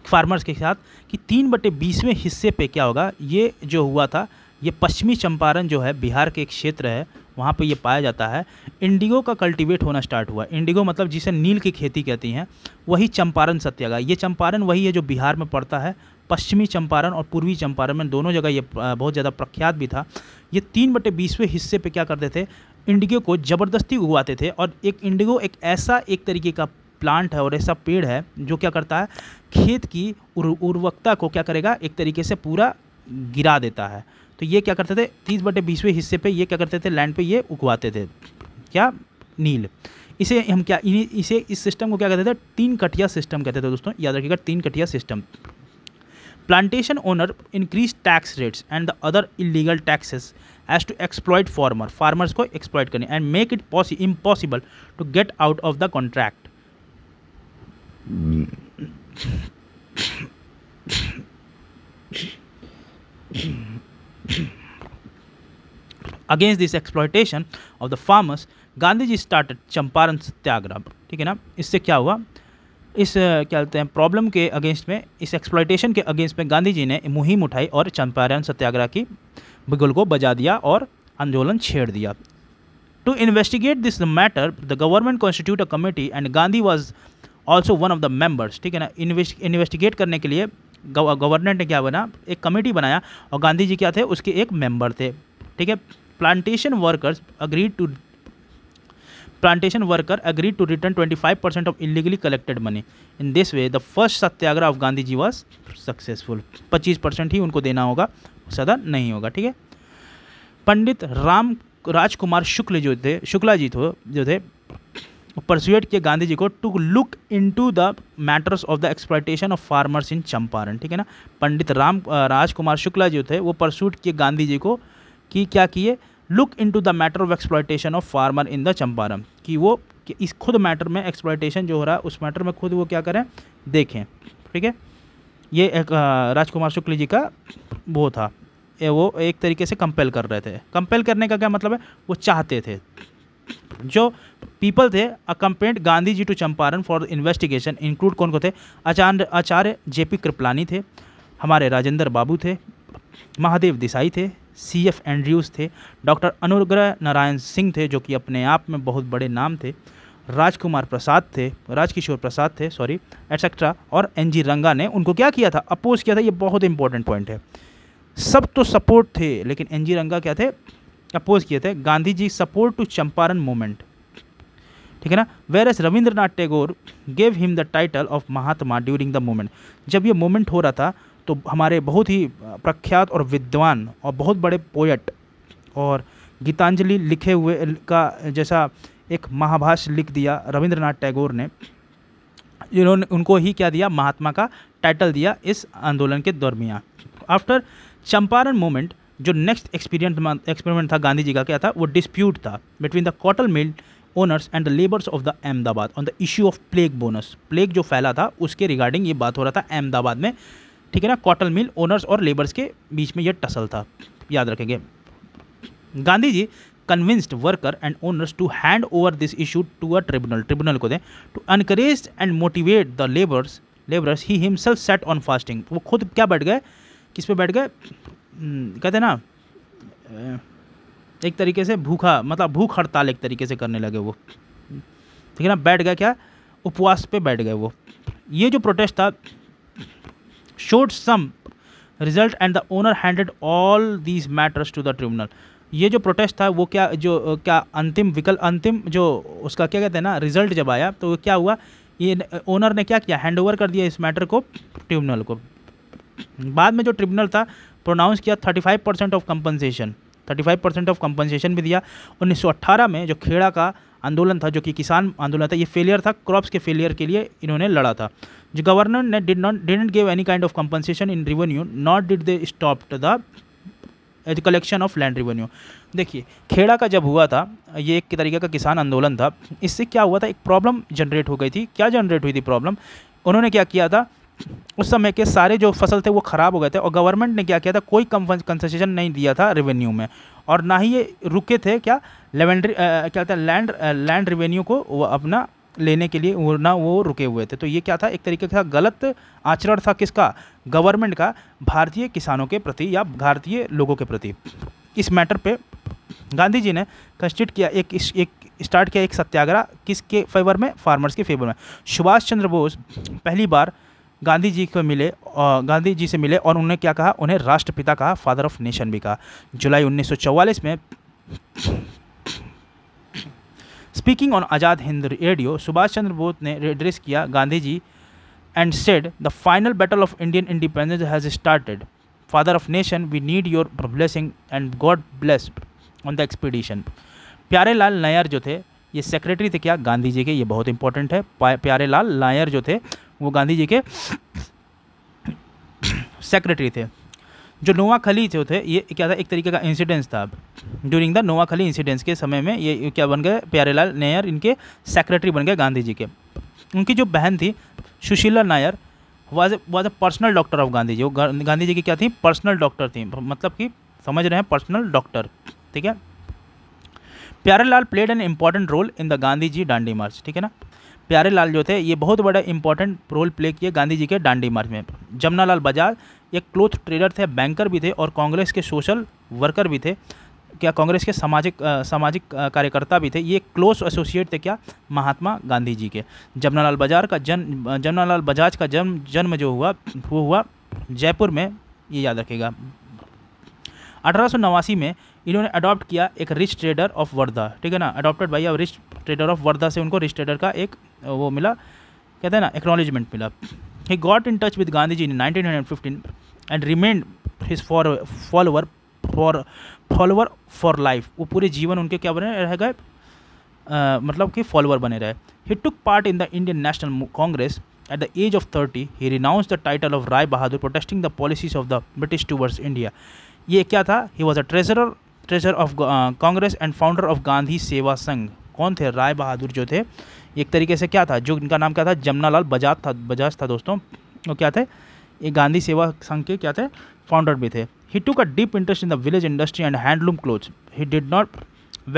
फार्मर्स के साथ कि तीन बटे बीसवें हिस्से पे क्या होगा ये जो हुआ था ये पश्चिमी चंपारण जो है बिहार के एक क्षेत्र है वहाँ पे ये पाया जाता है इंडिगो का कल्टीवेट होना स्टार्ट हुआ इंडिगो मतलब जिसे नील की खेती कहती हैं वही चंपारण सत्याग्रह ये चंपारण वही है जो बिहार में पड़ता है पश्चिमी चंपारण और पूर्वी चंपारण में दोनों जगह ये बहुत ज़्यादा प्रख्यात भी था ये तीन बटे बीसवें हिस्से पे क्या करते थे इंडिगो को ज़बरदस्ती उगवाते थे और एक इंडिगो एक ऐसा एक तरीके का प्लांट है और ऐसा पेड़ है जो क्या करता है खेत की उर्वकता को क्या करेगा एक तरीके से पूरा गिरा देता है तो ये क्या करते थे तीस बटे बीसवें हिस्से पे ये क्या करते थे लैंड पे ये उगवाते थे क्या नील इसे हम क्या इसे इस सिस्टम को क्या कहते थे तीन कटिया सिस्टम कहते थे दोस्तों याद रखिएगा tinkathia system plantation owner increase tax rates and the other illegal taxes as to exploit farmer farmers को एक्सप्लॉयड करने and make it impossible to get out of the contract against this exploitation of the farmers Gandhi ji started Champaran satyagraha ठीक है ना इससे क्या हुआ इस क्या कहते हैं प्रॉब्लम के अगेंस्ट में इस एक्सप्लॉयटेशन के अगेंस्ट में गांधी जी ने मुहिम उठाई और चंपारण सत्याग्रह की बिगुल को बजा दिया और आंदोलन छेड़ दिया to investigate this matter the government constitute a committee and Gandhi was also one of the members ठीक है ना इन्वेस्टिगेट करने के लिए गवर्नर ने क्या बना एक कमेटी बनाया और गांधी जी क्या थे उसके एक मेंबर थे ठीक है plantation workers agreed to plantation worker agree to return twenty five percent of illegally collected money in this way the first satyagraha of Gandhi ji was successful पच्चीस परसेंट ही उनको देना होगा सदा नहीं होगा ठीक है पंडित राम राजकुमार शुक्ल जो थे शुक्ला जी थे तो, जो थे परसुएट किया गांधी जी को to look into the matters of the exploitation of farmers in Champaran ठीक है ना पंडित राम राजकुमार शुक्ला जो थे वो परसूट किए गांधी जी को कि क्या किए look into the matter of exploitation of farmer in the Champaran कि वो कि इस खुद मैटर में एक्सप्लाइटेशन जो हो रहा है उस मैटर में खुद वो क्या करें देखें ठीक है ये एक राजकुमार शुक्ल जी का वो था वो एक तरीके से कंपेल कर रहे थे कंपेल करने का क्या मतलब है वो चाहते थे जो पीपल थे complaint Gandhi ji to Champaran for investigation include कौन कौन थे आचार्य आचार्य जे पी कृपलानी थे हमारे राजेंद्र बाबू थे महादेव देसाई थे सी एफ एंड्रयूज थे डॉक्टर अनुग्रह नारायण सिंह थे जो कि अपने आप में बहुत बड़े नाम थे राजकुमार प्रसाद थे राजकिशोर प्रसाद थे सॉरी एटसेट्रा और एन जी रंगा ने उनको क्या किया था अपोज किया था ये बहुत इंपॉर्टेंट पॉइंट है सब तो सपोर्ट थे लेकिन एन जी रंगा क्या थे अपोज किए थे Gandhi ji support to Champaran movement ठीक है ना whereas Rabindranath Tagore gave him the title of Mahatma during the moment जब ये मोमेंट हो रहा था तो हमारे बहुत ही प्रख्यात और विद्वान और बहुत बड़े पोएट और गीतांजलि लिखे हुए का जैसा एक महाभाष लिख दिया रविंद्रनाथ टैगोर ने इन्होंने उनको ही क्या दिया महात्मा का टाइटल दिया इस आंदोलन के दरमियान आफ्टर चंपारण मोमेंट जो नेक्स्ट एक्सपीरियंट एक्सपेरिमेंट था गांधी जी का क्या था वो डिस्प्यूट था between the cotton mill owners and the labours of the Ahmedabad on the issue of plague bonus plague जो फैला था उसके रिगार्डिंग ये बात हो रहा था अहमदाबाद में ठीक है ना कॉटल मिल ओनर्स और लेबर्स के बीच में यह टसल था याद रखेंगे Gandhi ji convinced worker and owners to hand over this issue to a tribunal tribunal को दें to encourage and motivate the labours labourers he himself set on fasting वो खुद क्या बैठ गए किस पे बैठ गए हम्म, कहते ना एक तरीके से भूखा मतलब भूख हड़ताल एक तरीके से करने लगे वो ठीक है ना बैठ गए क्या उपवास पे बैठ गए वो ये जो प्रोटेस्ट था showed some result and the owner handed all these matters to the tribunal ये जो प्रोटेस्ट था वो क्या जो क्या अंतिम विकल्प अंतिम जो उसका क्या कहते हैं ना रिजल्ट जब आया तो क्या हुआ ये ओनर ने क्या किया हैंड ओवर कर दिया इस मैटर को ट्रिब्यूनल को बाद में जो ट्रिब्यूनल था प्रोनाउंस किया 35 percent of compensation 35 percent of compensation भी दिया 1918 में जो खेड़ा का आंदोलन था जो कि किसान आंदोलन था ये फेलियर था क्रॉप्स के फेलियर के लिए इन्होंने लड़ा था जो गवर्नर ने did not didn't give any kind of compensation in revenue not did they stop the collection of land revenue देखिए खेड़ा का जब हुआ था ये एक तरीके का किसान आंदोलन था इससे क्या हुआ था एक प्रॉब्लम जनरेट हो गई थी क्या जनरेट हुई थी प्रॉब्लम उन्होंने क्या किया था उस समय के सारे जो फसल थे वो ख़राब हो गए थे और गवर्नमेंट ने क्या किया था कोई कम कंसेशन नहीं दिया था रेवेन्यू में और ना ही ये रुके थे क्या लेवेंड्री क्या होता है लैंड लैंड रेवेन्यू को वो अपना लेने के लिए वो ना वो रुके हुए थे तो ये क्या था एक तरीके का गलत आचरण था किसका गवर्नमेंट का भारतीय किसानों के प्रति या भारतीय लोगों के प्रति इस मैटर पर गांधी जी ने कंस्टिट्यूट किया एक एक स्टार्ट किया एक सत्याग्रह किसके फेवर में फार्मर्स के फेवर में सुभाष चंद्र बोस पहली बार गांधी जी को मिले गांधी जी से मिले और उन्होंने क्या कहा उन्हें राष्ट्रपिता कहा फादर ऑफ नेशन भी कहा जुलाई 1944 में speaking on Azad Hind radio Subhash Chandra Bose ने एड्रेस किया Gandhi ji and said the final battle of Indian independence has started father of nation we need your blessing and God bless on the expedition Pyare Lal Nair जो थे ये सेक्रेटरी थे क्या गांधी जी के ये बहुत इंपॉर्टेंट है प्यारे लाल लायर जो थे वो गांधी जी के सेक्रेटरी थे जो नोवा खली जो थे ये क्या था एक तरीके का इंसिडेंस था ड्यूरिंग द नोवा खली इंसिडेंस के समय में ये क्या बन गए प्यारेलाल नायर इनके सेक्रेटरी बन गए गांधी जी के उनकी जो बहन थी Sushila Nayar was was a personal doctor of Gandhi ji वो गांधी जी की क्या थी पर्सनल डॉक्टर थी मतलब कि समझ रहे हैं पर्सनल डॉक्टर ठीक है Pyare Lal played an important role in the Gandhi ji Dandi march ठीक है ना प्यारे लाल जो थे ये बहुत बड़ा इंपॉर्टेंट रोल प्ले किए गांधी जी के डांडी मार्च में जमुना लाल बजाज एक क्लोथ ट्रेडर थे बैंकर भी थे और कांग्रेस के सोशल वर्कर भी थे क्या कांग्रेस के सामाजिक सामाजिक कार्यकर्ता भी थे ये क्लोज एसोसिएट थे क्या महात्मा गांधी जी के जमुना लाल बाजार का जन्म लाल बजाज का जन्म जन्म जो हुआ वो हुआ जयपुर में ये याद रखेगा अठारह में इन्होंने अडॉप्ट किया एक रिच ट्रेडर ऑफ वर्धा ठीक है ना adopted by a rich trader of Wardha से उनको रिच ट्रेडर का एक वो मिला कहते हैं ना एक्नॉलेजमेंट मिला he got in touch with Gandhi ji in nineteen hundred fifteen and remained his for follower for follower for life वो पूरे जीवन उनके क्या बने रह गए Uh, मतलब कि फॉलोअर बने रहे he took part in the Indian National Congress at the age of thirty he renounced the title of Rai Bahadur protesting the policies of the British towards India ये क्या था he was a treasurer treasure of Congress and founder of Gandhi Seva Sangh कौन थे राय बहादुर जो थे एक तरीके से क्या था जो इनका नाम क्या था जमुनालाल बजाज था बजाज था दोस्तों वो क्या थे ये गांधी सेवा संघ के क्या थे फाउंडर भी थे he took a deep interest in the village industry and handloom cloth he did not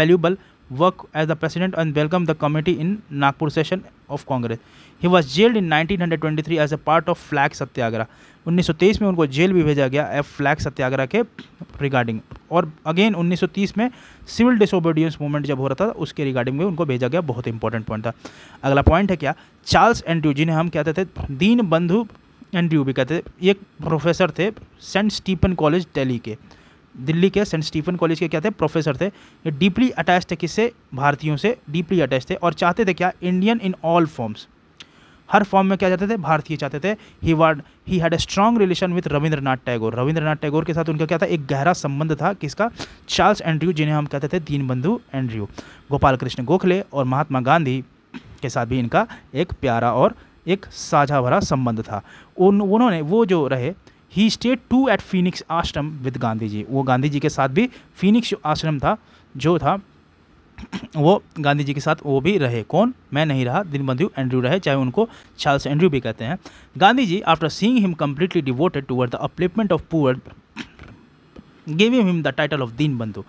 valuable president and welcome the committee in Nagpur session of Congress he was jailed in nineteen hundred twenty three as a part of flag Satyagraha 1923 में उनको jail भी भेजा गया F flag सत्याग्रह के regarding और again 1930 में civil disobedience movement जब हो रहा था उसके रिगार्डिंग में उनको भेजा गया बहुत इंपॉर्टेंट पॉइंट था अगला पॉइंट है क्या चार्ल्स एंड्रू जिन्हें हम कहते थे दीन बंधु एंड्रू भी कहते थे एक प्रोफेसर थे सेंट स्टीफन कॉलेज डेली के दिल्ली के सेंट स्टीफन कॉलेज के क्या थे प्रोफेसर थे ये डीपली अटैच थे किससे भारतीयों से डीपली अटैच थे और चाहते थे क्या इंडियन इन ऑल फॉर्म्स हर फॉर्म में क्या चाहते थे भारतीय चाहते थे he would he had a strong relation with Rabindranath Tagore Rabindranath Tagore के साथ उनका क्या था एक गहरा संबंध था किसका चार्ल्स एंड्रयू जिन्हें हम कहते थे दीन बंधु एंड्रयू गोपाल कृष्ण गोखले और महात्मा गांधी के साथ भी इनका एक प्यारा और एक साझा भरा संबंध था उन उन्होंने वो जो रहे he stayed too at Phoenix Ashram with Gandhi ji वो गांधी जी के साथ भी फीनिक्स आश्रम था जो था वो गांधी जी के साथ वो भी रहे कौन मैं नहीं रहा बंधु एंड्रू रहे चाहे उनको चार्ल्स एंड्रू भी कहते हैं Gandhi ji after seeing him completely devoted toward the upliftment of poor giving him the title of Deenbandhu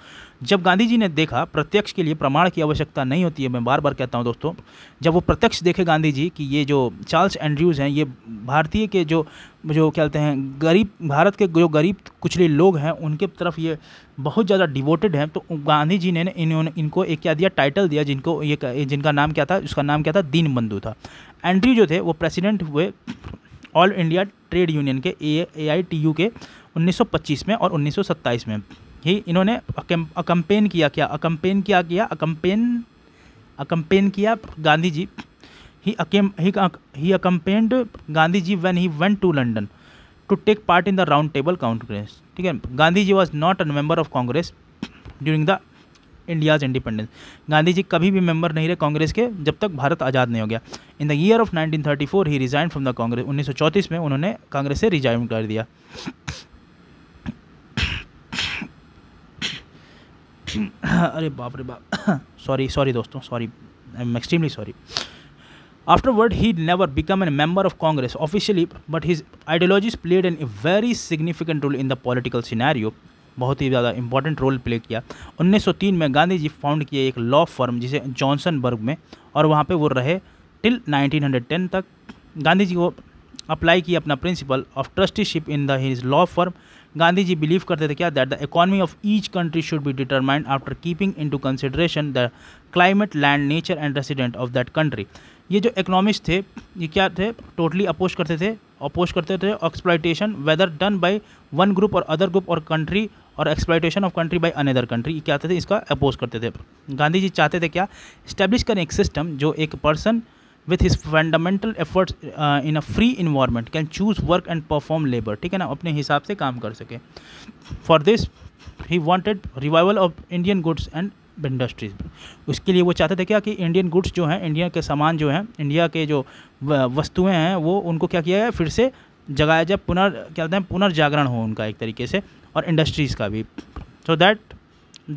जब गांधी जी ने देखा प्रत्यक्ष के लिए प्रमाण की आवश्यकता नहीं होती है मैं बार बार कहता हूँ दोस्तों जब वो प्रत्यक्ष देखे गांधी जी कि ये जो चार्ल्स एंड्रयूज़ हैं ये भारतीय के जो जो कहते हैं गरीब भारत के जो गरीब कुचले लोग हैं उनके तरफ ये बहुत ज़्यादा डिवोटेड हैं तो गांधी जी ने इन्होंने इनको एक क्या दिया टाइटल दिया जिनको ये जिनका नाम क्या था उसका नाम क्या था दीन बंधु था एंड्रयू जो थे वो प्रेसिडेंट हुए ऑल इंडिया ट्रेड यूनियन के ए आई टी यू के 1925 में और 1927 में ही इन्होंने अकम्पेन किया क्या अकम्पेन किया किया अकम्पेन अकम्पेन किया गांधी जी ही अकेम he he accompanied Gandhi ji when he went to London to take part in the round table Congress ठीक है Gandhi ji was not a member of Congress during the India's independence Gandhi ji कभी भी मेंबर नहीं रहे कांग्रेस के जब तक भारत आज़ाद नहीं हो गया in the year of 1934 he resign from the Congress 1934 में उन्होंने कांग्रेस से रिजाइन कर दिया अरे बाप रे बाप सॉरी सॉरी दोस्तों sorry I am extremely sorry after he never become became a of Congress officially but but his played an a very significant role in the political scenario बहुत ही ज़्यादा इंपॉर्टेंट रोल प्ले किया 1903 में गांधी जी found किए एक law firm जिसे जॉनसनबर्ग में और वहाँ पे वो रहे टिल 1910 तक गांधी जी को अप्लाई किया अपना principle of trusteeship in the his law firm Gandhi ji believe करते थे क्या that the economy of each country should be determined after keeping into consideration the climate land nature and resident of that country ये जो economics थे ये क्या थे totally oppose करते थे अपोज करते थे exploitation whether done by one group और अदर ग्रुप और कंट्री और exploitation of country by another country क्या थे इसका अपोज करते थे गांधी जी चाहते थे क्या इस्टेब्लिश करें एक सिस्टम जो एक person with his fundamental efforts in a free environment can choose work and perform labour ठीक है ना अपने हिसाब से काम कर सके for this he wanted revival of Indian goods and industries उसके लिए वो चाहते थे क्या कि इंडियन गुड्स जो हैं इंडिया के सामान जो हैं इंडिया के जो वस्तुएं हैं वो उनको क्या किया जाए फिर से जगाया जाए पुनर् क्या कहते हैं पुनर्जागरण हो उनका एक तरीके से और इंडस्ट्रीज़ का भी so that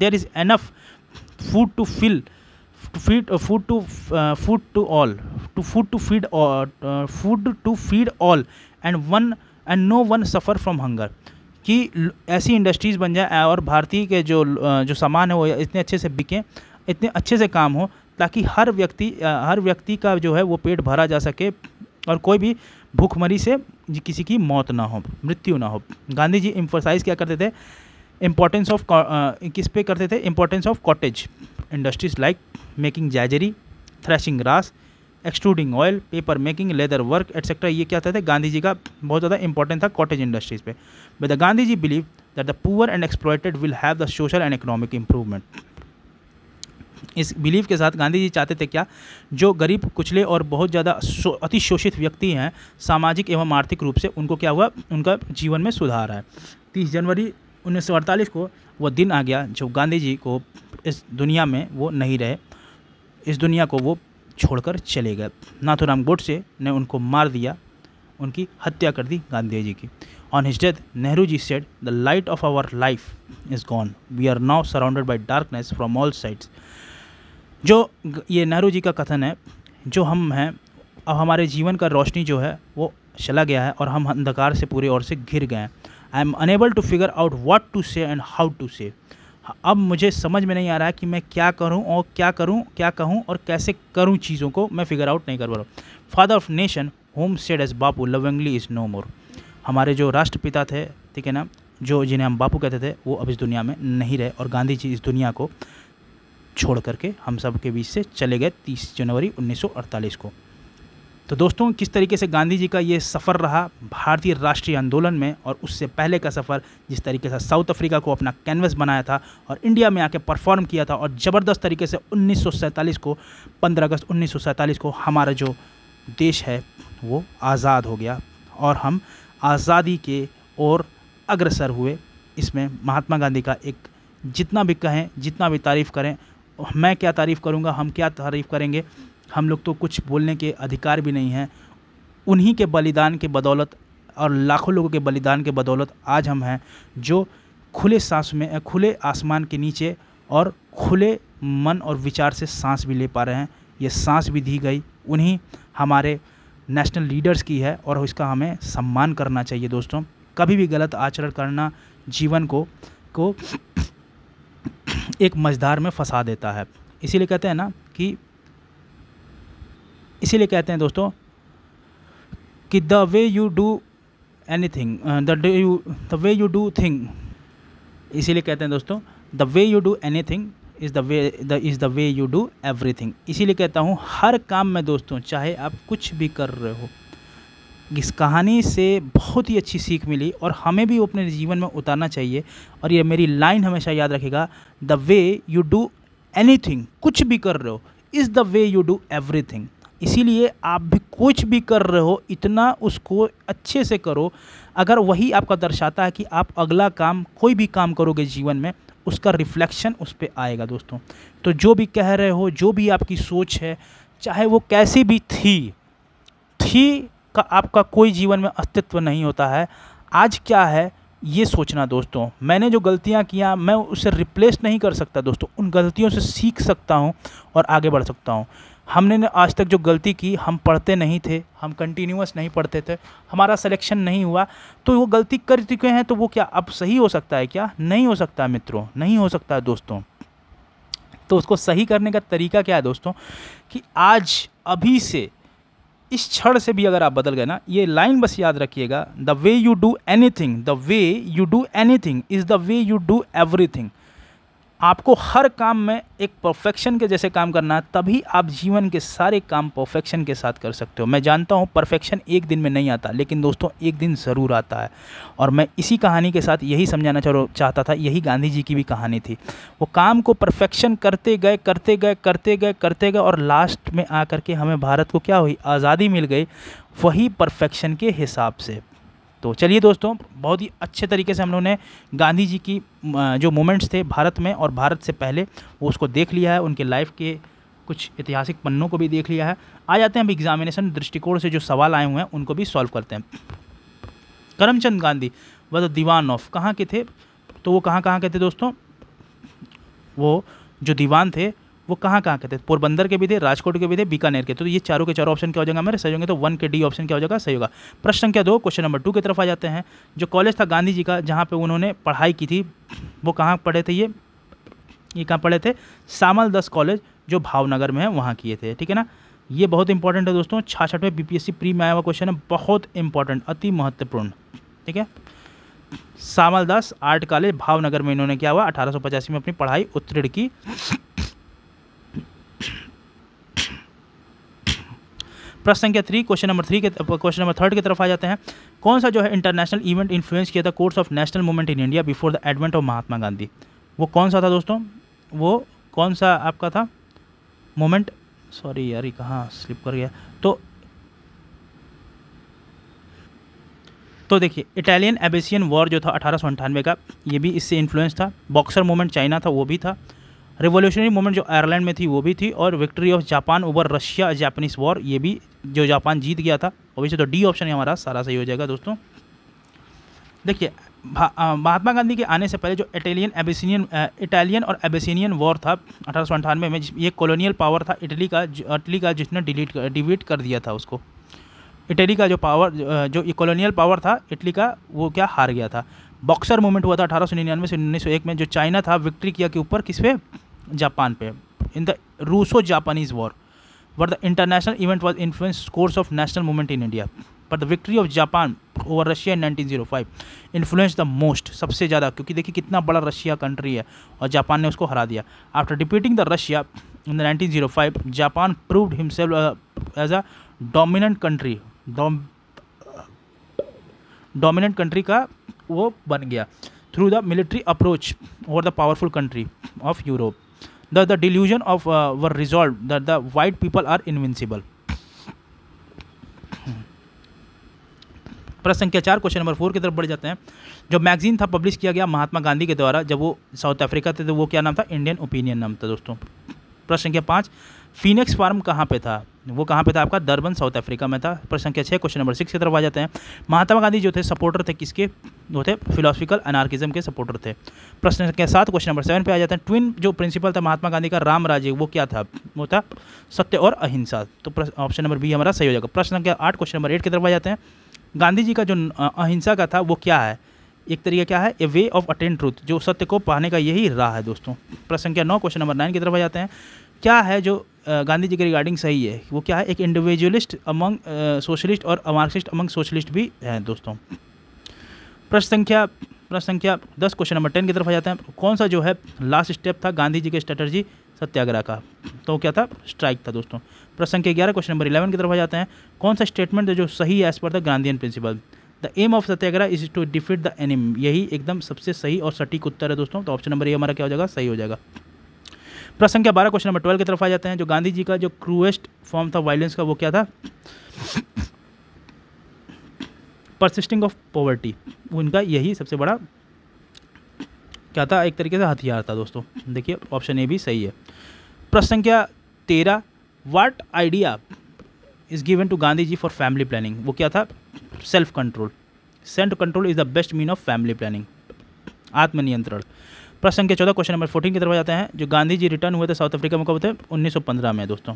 there is enough food to fill to feed food to food to all to food to feed food to feed all and one and no one suffer from hunger कि ऐसी industries बन जाए और भारतीय के जो uh, जो सामान है वो इतने अच्छे से बिकें इतने अच्छे से काम हो ताकि हर व्यक्ति uh, हर व्यक्ति का जो है वो पेट भरा जा सके और कोई भी भूखमरी से किसी की मौत ना हो मृत्यु ना हो गांधी जी इम्फोसाइज क्या करते थे इम्पोर्टेंस ऑफ uh, किस पे करते थे importance of cottage industries like making jaggery threshing grass extruding oil paper making leather work etcetera ये क्या था गांधी जी का बहुत ज़्यादा इंपॉर्टेंट था कॉटेज इंडस्ट्रीज़ पे but the Gandhi ji believe that the poor and exploited will have the social and economic improvement इस believe के साथ गांधी जी चाहते थे क्या जो गरीब कुचले और बहुत ज़्यादा अति शोषित व्यक्ति हैं सामाजिक एवं आर्थिक रूप से उनको क्या हुआ उनका जीवन में सुधार है तीस जनवरी उन्नीस को वह दिन आ गया जब गांधी जी को इस दुनिया में वो नहीं रहे इस दुनिया को वो छोड़कर चले गए नाथुराम गोडसे ने उनको मार दिया उनकी हत्या कर दी गांधी जी की on his death Nehru ji said the light of our life is gone we are now surrounded by darkness from all sides जो ये नेहरू जी का कथन है जो हम हैं अब हमारे जीवन का रोशनी जो है वो चला गया है और हम अंधकार से पूरे ओर से घिर गए हैं I am unable to figure out what to say and how to say अब मुझे समझ में नहीं आ रहा है कि मैं क्या करूं और क्या करूं क्या कहूं और कैसे करूं चीज़ों को मैं फिगर आउट नहीं कर पा रहा father of nation whom styled as Bapu lovingly is no more हमारे जो राष्ट्रपिता थे ठीक है ना जो जिन्हें हम बापू कहते थे वो अब इस दुनिया में नहीं रहे और गांधी जी इस दुनिया को छोड़ करके हम सब के बीच से चले गए तीस जनवरी उन्नीस को तो दोस्तों किस तरीके से गांधी जी का ये सफ़र रहा भारतीय राष्ट्रीय आंदोलन में और उससे पहले का सफ़र जिस तरीके से साउथ अफ्रीका को अपना कैनवस बनाया था और इंडिया में आके परफॉर्म किया था और ज़बरदस्त तरीके से उन्नीस को 15 अगस्त उन्नीस को हमारा जो देश है वो आज़ाद हो गया और हम आज़ादी के ओर अग्रसर हुए इसमें महात्मा गांधी का एक जितना भी कहें जितना भी तारीफ़ करें मैं क्या तारीफ़ करूँगा हम क्या तारीफ़ करेंगे हम लोग तो कुछ बोलने के अधिकार भी नहीं हैं उन्हीं के बलिदान के बदौलत और लाखों लोगों के बलिदान के बदौलत आज हम हैं जो खुले सांस में खुले आसमान के नीचे और खुले मन और विचार से सांस भी ले पा रहे हैं ये सांस भी दी गई उन्हीं हमारे नेशनल लीडर्स की है और इसका हमें सम्मान करना चाहिए दोस्तों कभी भी गलत आचरण करना जीवन को को एक मझदार में फंसा देता है इसीलिए कहते हैं ना कि इसीलिए कहते हैं दोस्तों कि the way you do anything the the way you do thing इसीलिए कहते हैं दोस्तों the way you do anything is the way the is the way you do everything इसीलिए कहता हूँ हर काम में दोस्तों चाहे आप कुछ भी कर रहे हो इस कहानी से बहुत ही अच्छी सीख मिली और हमें भी अपने जीवन में उतारना चाहिए और ये मेरी लाइन हमेशा याद रखेगा the way you do anything कुछ भी कर रहे हो is the way you do everything इसीलिए आप भी कुछ भी कर रहे हो इतना उसको अच्छे से करो अगर वही आपका दर्शाता है कि आप अगला काम कोई भी काम करोगे जीवन में उसका रिफ्लेक्शन उस पर आएगा दोस्तों तो जो भी कह रहे हो जो भी आपकी सोच है चाहे वो कैसी भी थी थी का आपका कोई जीवन में अस्तित्व नहीं होता है आज क्या है ये सोचना दोस्तों मैंने जो गलतियाँ किया मैं उसे रिप्लेस नहीं कर सकता दोस्तों उन गलतियों से सीख सकता हूँ और आगे बढ़ सकता हूँ हमने ने आज तक जो गलती की हम पढ़ते नहीं थे हम कंटिन्यूस नहीं पढ़ते थे हमारा सिलेक्शन नहीं हुआ तो वो गलती कर चुके हैं तो वो क्या अब सही हो सकता है क्या नहीं हो सकता मित्रों नहीं हो सकता दोस्तों तो उसको सही करने का तरीका क्या है दोस्तों कि आज अभी से इस क्षण से भी अगर आप बदल गए ना ये लाइन बस याद रखिएगा the way you do anything the way you do anything is the way you do everything आपको हर काम में एक परफेक्शन के जैसे काम करना है तभी आप जीवन के सारे काम परफेक्शन के साथ कर सकते हो मैं जानता हूँ परफेक्शन एक दिन में नहीं आता लेकिन दोस्तों एक दिन ज़रूर आता है और मैं इसी कहानी के साथ यही समझाना चाहता था यही गांधी जी की भी कहानी थी वो काम को परफेक्शन करते गए करते गए करते गए करते गए और लास्ट में आ करके हमें भारत को क्या हुई आज़ादी मिल गई वही परफेक्शन के हिसाब से तो चलिए दोस्तों बहुत ही अच्छे तरीके से हम लोगों ने गांधी जी की जो मोमेंट्स थे भारत में और भारत से पहले वो उसको देख लिया है उनके लाइफ के कुछ ऐतिहासिक पन्नों को भी देख लिया है आ जाते हैं अब एग्जामिनेशन दृष्टिकोण से जो सवाल आए हुए हैं उनको भी सॉल्व करते हैं करमचंद गांधी व तो दीवान ऑफ कहाँ के थे तो वो कहाँ कहाँ के थे दोस्तों वो जो दीवान थे वो कहाँ कहाँ के थे पोरबंदर के भी थे राजकोट के भी थे बीकानेर के तो ये चारों के चारों ऑप्शन क्या हो जाएगा मेरे सही होंगे तो वन के डी ऑप्शन क्या हो जाएगा सही होगा प्रश्न संख्या दो क्वेश्चन नंबर टू की तरफ आ जाते हैं जो कॉलेज था गांधी जी का जहाँ पर उन्होंने पढ़ाई की थी वो कहाँ पढ़े थे ये ये कहाँ पढ़े थे सामल दस कॉलेज जो भावनगर में है वहाँ किए थे ठीक है ना ये बहुत इंपॉर्टेंट है दोस्तों छाछठवें सी प्री में आया हुआ क्वेश्चन है बहुत इंपॉर्टेंट अति महत्वपूर्ण ठीक है Samaldas art college Bhavnagar में इन्होंने क्या हुआ अठारह में अपनी पढ़ाई उत्तीर्ण की प्रश्न संख्या थ्री क्वेश्चन नंबर थ्री के क्वेश्चन नंबर थर्ड की तरफ आ जाते हैं कौन सा जो है इंटरनेशनल इवेंट इन्फ्लुएंस किया था course of national movement in India before the advent of Mahatma Gandhi वो कौन सा था दोस्तों वो कौन सा आपका था मोमेंट सॉरी यार कहाँ स्लिप कर गया तो तो देखिए इटालियन एबेसियन वॉर जो था अठारह का ये भी इससे इन्फ्लुएंस था बॉक्सर मूवमेंट चाइना था वो भी था रिवोल्यूशनरी मूवमेंट जो आयरलैंड में थी वो भी थी और victory of Japan over Russia Japanese war ये भी जो जापान जीत गया था वैसे तो डी ऑप्शन हमारा सारा सही हो जाएगा दोस्तों देखिए महात्मा गांधी के आने से पहले जो इटालियन एबिसिनियन इटालियन और एबिसिनियन वॉर था अठारह में ये कॉलोनियल पावर था इटली का इटली का जिसने डिलीट डिवीट कर दिया था उसको इटली का जो पावर जो कॉलोनियल पावर था इटली का वो क्या हार गया था बॉक्सर मूवमेंट हुआ था अठारह सौ निन्यानवे से उन्नीस सौ एक में जो चाइना था विक्ट्री किया के ऊपर किस पे जापान पे in the Russo Japanese war international event was influence course of national movement in India पर the victory of Japan over Russia in nineteen zero five influence the most सबसे ज़्यादा क्योंकि देखिए कितना बड़ा रशिया कंट्री है और जापान ने उसको हरा दिया after defeating the Russia in the five Japan proved himself as a dominant country dominant country का वो बन गया through the military approach over the powerful country of Europe the, the delusion of uh, were resolved that the white people are invincible प्रश्न संख्या चार question number four की तरफ बढ़ जाते हैं जो मैगजीन था पब्लिश किया गया महात्मा गांधी के द्वारा जब वो साउथ अफ्रीका थे तो वो क्या नाम था इंडियन ओपिनियन नाम था दोस्तों प्रश्न संख्या पाँच फिनिक्स फार्म कहाँ पे था वो कहाँ पे था आपका दर्बन साउथ अफ्रीका में था प्रश्न संख्या छः क्वेश्चन नंबर सिक्स की तरफ आ जाते हैं महात्मा गांधी जो थे सपोर्टर थे किसके वो थे फिलोसफिकल अनार्किज्म के सपोर्टर थे प्रश्न संख्या सात क्वेश्चन नंबर सेवन पे आ जाते हैं ट्विन जो प्रिंसिपल था महात्मा गांधी का राम राजे वो क्या था वो था सत्य और अहिंसा तो ऑप्शन नंबर बी हमारा सही हो जाएगा प्रश्न संख्या आठ क्वेश्चन नंबर एट की तरफ आ जाते हैं गांधी जी का जो अहिंसा का था वो क्या है एक तरीका क्या है a way of attend truth जो सत्य को पाने का यही राह है दोस्तों प्रश्न संख्या नौ क्वेश्चन नंबर नाइन की तरफ आ जाते हैं क्या है जो गांधी जी के रिगार्डिंग सही है वो क्या है एक इंडिविजुअलिस्ट अमंग सोशलिस्ट और मार्क्सिस्ट अमंग सोशलिस्ट भी हैं दोस्तों प्रश्न संख्या प्रश्न संख्या दस क्वेश्चन नंबर टेन की तरफ आ जाते हैं कौन सा जो है लास्ट स्टेप था गांधी जी के स्ट्रेटर्जी सत्याग्रह का तो क्या था स्ट्राइक था दोस्तों प्रश्न संख्या ग्यारह क्वेश्चन नंबर इलेवन की तरफ आ जाते हैं कौन सा स्टेटमेंट जो सही है as per the Gandhian principle the aim of Satyagraha is to defeat the enemy यही एकदम सबसे सही और सटीक उत्तर है दोस्तों तो ऑप्शन नंबर ये हमारा क्या हो जाएगा सही हो जाएगा प्रश्न के बारह क्वेश्चन नंबर ट्वेल्व की तरफ आ जाते हैं जो गांधी जी का जो क्रूएस्ट फॉर्म था वायलेंस का वो क्या था परसिस्टिंग ऑफ पॉवर्टी उनका यही सबसे बड़ा क्या था एक तरीके से हथियार था दोस्तों देखिए ऑप्शन ए भी सही है प्रश्न संख्या तेरह what idea is given to Gandhi ji for family planning वो क्या था self control self control is the best mean of family planning आत्मनियंत्रण प्रश्न संख्या चौदह क्वेश्चन नंबर फोर्टीन की तरफ जाते हैं जो गांधी जी रिटर्न हुए थे साउथ अफ्रीका में कब थे उन्नीस में दोस्तों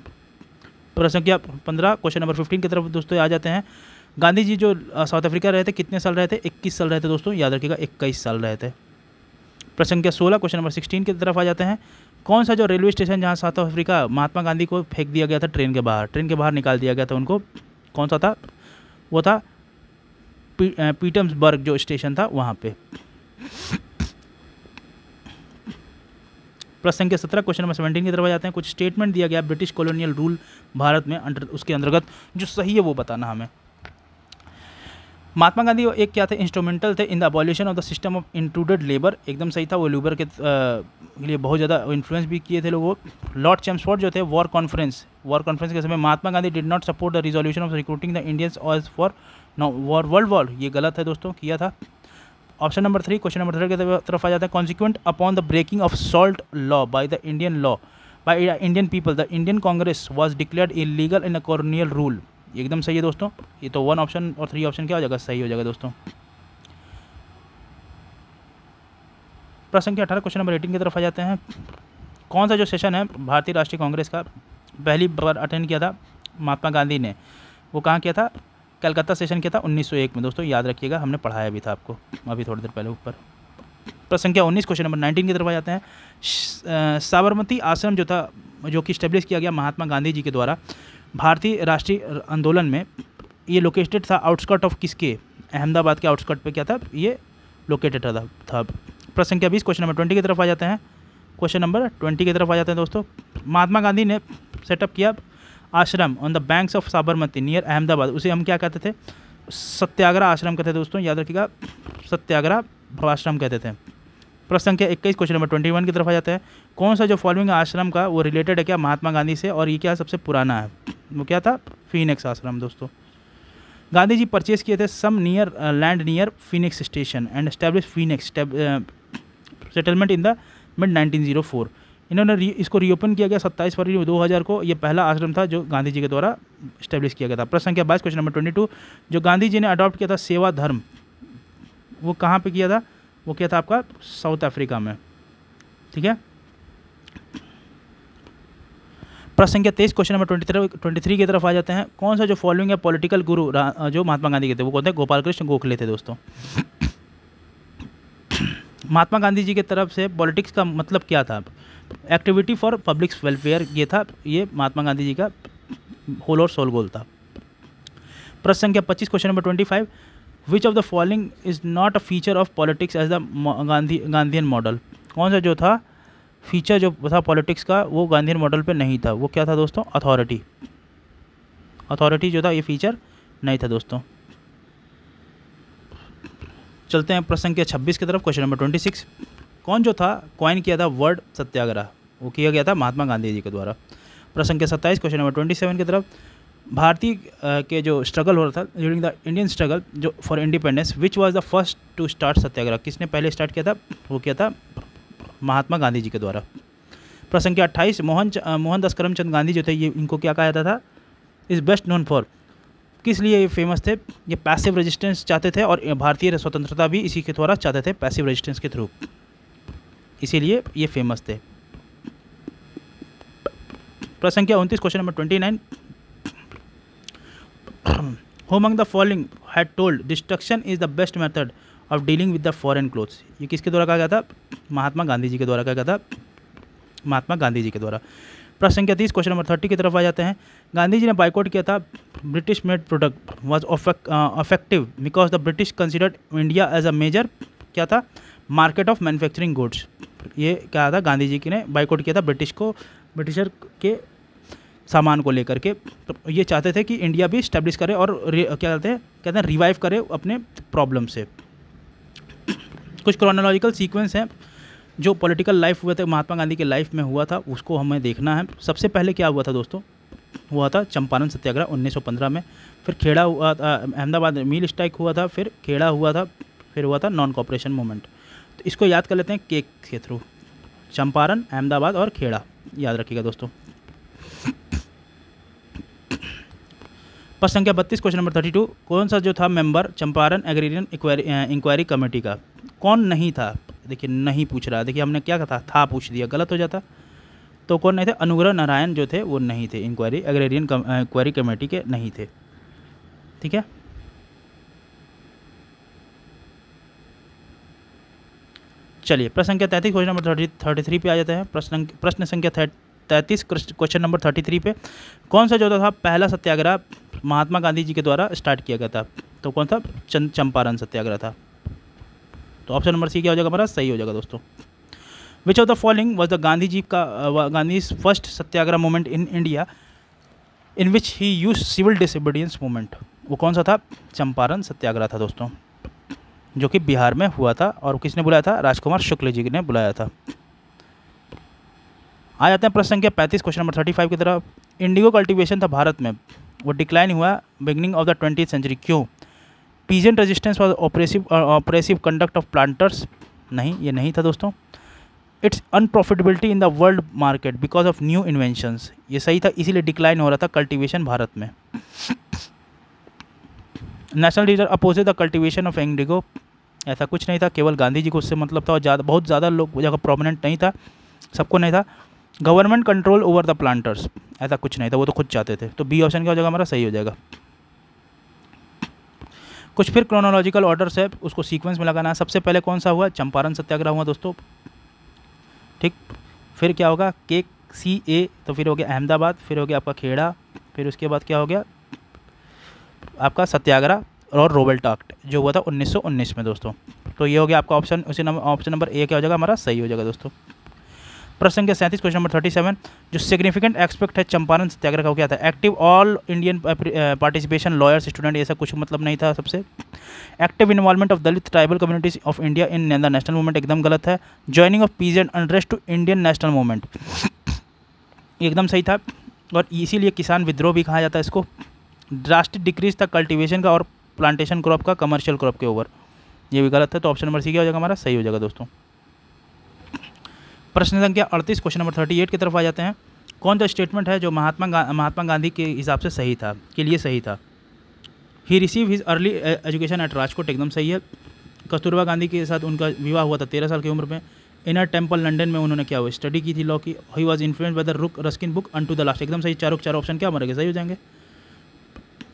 प्रश्न संख्या पंद्रह क्वेश्चन नंबर फिफ्टीन की तरफ दोस्तों आ जाते हैं गांधी जी जो साउथ अफ्रीका रहे थे कितने साल रहे थे इक्कीस साल रहे थे दोस्तों याद रखिएगा इक्कीस साल रहे थे प्रश्न संख्या सोलह क्वेश्चन नंबर सिक्सटीन की तरफ आ जाते हैं कौन सा जो रेलवे स्टेशन जहाँ साउथ अफ्रीका महात्मा गांधी को फेंक दिया गया था ट्रेन के बाहर ट्रेन के बाहर निकाल दिया गया था उनको कौन सा था वो था पी, पीटम्सबर्ग जो स्टेशन था वहाँ पे प्रश्न संख्या सत्रह क्वेश्चन नंबर सेवेंटीन की तरफ जाते हैं कुछ स्टेटमेंट दिया गया ब्रिटिश कॉलोनियल रूल भारत में अंडर उसके अंतर्गत जो सही है वो बताना हमें महात्मा गांधी एक क्या थे इंस्ट्रूमेंटल थे in the abolition of the system of included labour एकदम सही था वो लेबर के लिए बहुत ज़्यादा इन्फ्लुएंस भी किए थे लोगों लॉर्ड चैम्सफोर्ड जो थे वॉर कॉन्फ्रेंस वॉर कॉन्फ्रेंस के समय Mahatma Gandhi did not support the resolution of recruiting the Indians as for war world war ये गलत है दोस्तों किया था option number three question number three की तरफ आ जाता है consequent upon the breaking of salt law by the Indian law by Indian people the Indian Congress was declared legal in a corneal rule एकदम सही है दोस्तों ये तो वन ऑप्शन और थ्री ऑप्शन क्या हो जाएगा सही हो जाएगा दोस्तों प्रश्न संख्या अठारह क्वेश्चन नंबर एटीन की तरफ आ जाते हैं कौन सा जो सेशन है भारतीय राष्ट्रीय कांग्रेस का पहली बार अटेंड किया था महात्मा गांधी ने वो कहाँ किया था कलकत्ता सेशन क्या था 1901 में दोस्तों याद रखिएगा हमने पढ़ाया भी था आपको अभी थोड़ी देर पहले ऊपर प्रश्न संख्या 19 क्वेश्चन नंबर 19 की तरफ आ जाते हैं साबरमती आश्रम जो था जो कि स्टेब्लिश किया गया महात्मा गांधी जी के द्वारा भारतीय राष्ट्रीय आंदोलन में ये लोकेटेड था आउटस्कर्ट ऑफ किसके अहमदाबाद के आउटस्कर्ट पे क्या था ये लोकेटेड था था प्रश्न संख्या बीस क्वेश्चन नंबर ट्वेंटी की तरफ आ जाते हैं क्वेश्चन नंबर ट्वेंटी की तरफ आ जाते हैं दोस्तों महात्मा गांधी ने सेटअप किया ashram on the banks of Sabarmati near Ahmedabad उसे हम क्या कहते थे सत्याग्रह आश्रम कहते थे दोस्तों याद रखिएगा सत्याग्रह आश्रम कहते थे प्रश्न संख्या इक्कीस क्वेश्चन नंबर ट्वेंटी वन की तरफ आ जाता है कौन सा जो फॉलोइंग आश्रम का वो रिलेटेड है क्या महात्मा गांधी से और ये क्या सबसे पुराना है वो क्या था फिनिक्स आश्रम दोस्तों गांधी जी परचेज किए थे some near land near Phoenix station and establish Phoenix settlement in the mid four इन्होंने री, इसको रीओपन किया गया सत्ताईस फरवरी दो हज़ार को यह पहला आश्रम था जो गांधी जी के द्वारा स्टैब्लिश किया गया था प्रश्न संख्या बाईस क्वेश्चन नंबर ट्वेंटी टू जो गांधी जी ने अडॉप्ट किया था सेवा धर्म वो कहाँ पे किया था वो किया था आपका साउथ अफ्रीका में ठीक है प्रश्न संख्या तेईस question number twenty three twenty three की तरफ आ जाते हैं कौन सा जो फॉलोइंग है पॉलिटिकल गुरु जो महात्मा गांधी के थे वो कौन थे गोपाल कृष्ण गोखले थे दोस्तों महात्मा गांधी जी के तरफ से पॉलिटिक्स का मतलब क्या था एक्टिविटी फॉर पब्लिक वेलफेयर ये था ये महात्मा गांधी जी का होल और सोल गोल था प्रश्न संख्या पच्चीस question number twenty five which of the following is not a feature of politics as the Gandhi Gandhian model कौन सा जो था फीचर जो था पॉलिटिक्स का वो गांधीन मॉडल पे नहीं था वो क्या था दोस्तों अथॉरिटी अथॉरिटी जो था ये फीचर नहीं था दोस्तों चलते हैं प्रश्न के छब्बीस की तरफ क्वेश्चन नंबर ट्वेंटी सिक्स कौन जो था कॉइन किया था वर्ड सत्याग्रह वो किया गया था महात्मा गांधी जी के द्वारा प्रश्न के सत्ताईस क्वेश्चन नंबर ट्वेंटी सेवन की तरफ भारतीय के जो स्ट्रगल हो रहा था ड्यूरिंग द इंडियन स्ट्रगल जो for independence which was the first to start satyagraha किसने पहले स्टार्ट किया था वो किया था महात्मा गांधी जी के द्वारा प्रश्न के अट्ठाईस मोहन मोहनदास करमचंद गांधी जो थे ये इनको क्या कहा जाता था इज़ बेस्ट नोन फॉर किस लिए ये फेमस थे ये पैसिव रेजिस्टेंस चाहते थे और भारतीय स्वतंत्रता भी इसी के द्वारा चाहते थे पैसिव रेजिस्टेंस के थ्रू इसीलिए ये फेमस थे प्रश्न क्या उनतीस question number twenty nine home the following had told destruction is the best method of dealing with the foreign clothes ये किसके द्वारा कहा गया था महात्मा गांधी जी के द्वारा कहा गया था महात्मा गांधी जी के द्वारा प्रश्न क्या तीस क्वेश्चन नंबर थर्टी की तरफ आ जाते हैं गांधी जी ने बाइकआउट किया था British made product was effective because the British considered India as a major क्या था मार्केट ऑफ मैन्युफैक्चरिंग गुड्स ये क्या था गांधी जी की ने बाइकआउट किया था ब्रिटिश को ब्रिटिशर के सामान को लेकर के तो ये चाहते थे कि इंडिया भी इस्टेब्लिश करे और क्या कहते हैं कहते हैं रिवाइव करे अपने प्रॉब्लम से कुछ क्रोनोलॉजिकल सीक्वेंस हैं जो पॉलिटिकल लाइफ हुए थे महात्मा गांधी के लाइफ में हुआ था उसको हमें देखना है सबसे पहले क्या हुआ था दोस्तों हुआ था चंपारण सत्याग्रह 1915 में फिर खेड़ा हुआ था अहमदाबाद मील स्ट्राइक हुआ था फिर खेड़ा हुआ था फिर हुआ था नॉन कॉपरेशन मूवमेंट तो इसको याद कर लेते हैं केक के थ्रू चंपारण अहमदाबाद और खेड़ा याद रखिएगा दोस्तों प्रश्न संख्या बत्तीस क्वेश्चन नंबर थर्टी टू कौन सा जो था member Champaran agrarian inquiry committee का कौन नहीं था देखिए नहीं पूछ रहा देखिए हमने क्या कहा था, था पूछ दिया गलत हो जाता तो कौन नहीं थे अनुग्रह नारायण जो थे वो नहीं थे इंक्वायरी एग्रेरियन इंक्वायरी कमेटी के नहीं थे ठीक है चलिए प्रश्न संख्या तैंतीस question number thirty thirty three पे आ जाते हैं प्रश्न प्रश्न संख्या तैंतीस क्वेश्चन नंबर थर्टी थ्री पे कौन सा जो था पहला सत्याग्रह महात्मा गांधी जी के द्वारा स्टार्ट किया गया था तो कौन था चंपारण सत्याग्रह था तो ऑप्शन नंबर सी क्या हो जाएगा हमारा सही हो जाएगा दोस्तों which of the following was the Gandhi ji का uh, Gandhi first satyagraha movement in India in which he use civil disobedience movement वो कौन सा था चंपारण सत्याग्रह था दोस्तों जो कि बिहार में हुआ था और किसने बुलाया था राजकुमार शुक्ल जी ने बुलाया था आ जाते हैं प्रश्न संख्या पैंतीस क्वेश्चन नंबर थर्टी की तरफ इंडिगो कल्टीवेशन था भारत में वो डिक्लाइन हुआ beginning of the twenty century क्यों पीजेंट रेजिस्टेंस और oppressive oppressive conduct of planters नहीं ये नहीं था दोस्तों it's unprofitability in the world market because of new inventions ये सही था इसीलिए डिक्लाइन हो रहा था कल्टीवेशन भारत में national leader opposite the cultivation of indigo ऐसा कुछ नहीं था केवल गांधी जी को उससे मतलब था और ज़्यादा बहुत ज़्यादा लोग जगह प्रोमिनेंट नहीं था सबको नहीं था government control over the planters ऐसा कुछ नहीं था वो तो खुद चाहते थे तो बी ऑप्शन क्या हो जाएगा हमारा सही हो जाएगा कुछ फिर क्रोनोलॉजिकल ऑर्डर है उसको सीक्वेंस में लगाना है सबसे पहले कौन सा हुआ चंपारण सत्याग्रह हुआ दोस्तों ठीक फिर क्या होगा के सी ए तो फिर हो गया अहमदाबाद फिर हो गया आपका खेड़ा फिर उसके बाद क्या हो गया आपका सत्याग्रह और रोबल टाक्ट जो हुआ था 1919 में दोस्तों तो ये हो गया आपका ऑप्शन उसी नंबर ऑप्शन नंबर ए क्या हो जाएगा हमारा सही हो जाएगा दोस्तों प्रश्न के सैंतीस क्वेश्चन नंबर थर्टी सेवन जो सिग्निफिकेंट एक्सपेक्ट है चंपारण सत्याग्रह का क्या था active all Indian participation lawyers student ऐसा कुछ मतलब नहीं था सबसे active involvement of Dalit tribal communities of India in the national movement एकदम गलत है joining of peas and unrest to Indian national movement एकदम सही था और इसीलिए किसान विद्रोह भी कहा जाता है इसको ड्रास्टिक डिक्रीज था कल्टिवेशन का और प्लांटेशन क्रॉप का कमर्शियल क्रॉप के ओवर ये भी गलत है तो ऑप्शन नंबर सी क्या हो जाएगा हमारा सही हो जाएगा दोस्तों प्रश्न संख्या अड़तीस क्वेश्चन नंबर थर्टी एट की तरफ आ जाते हैं कौन सा स्टेटमेंट है जो महात्मा गा, महात्मा गांधी के हिसाब से सही था के लिए सही था he receive his early education at Rajkot एकदम सही है कस्तूरबा गांधी के साथ उनका विवाह हुआ था तेरह साल की उम्र में इनर टेम्पल लंदन में उन्होंने क्या हुआ स्टडी की थी लॉ की he was influence by the rook Ruskin book unto the last एकदम सही चारों चार ऑप्शन क्या हमारे सही हो जाएंगे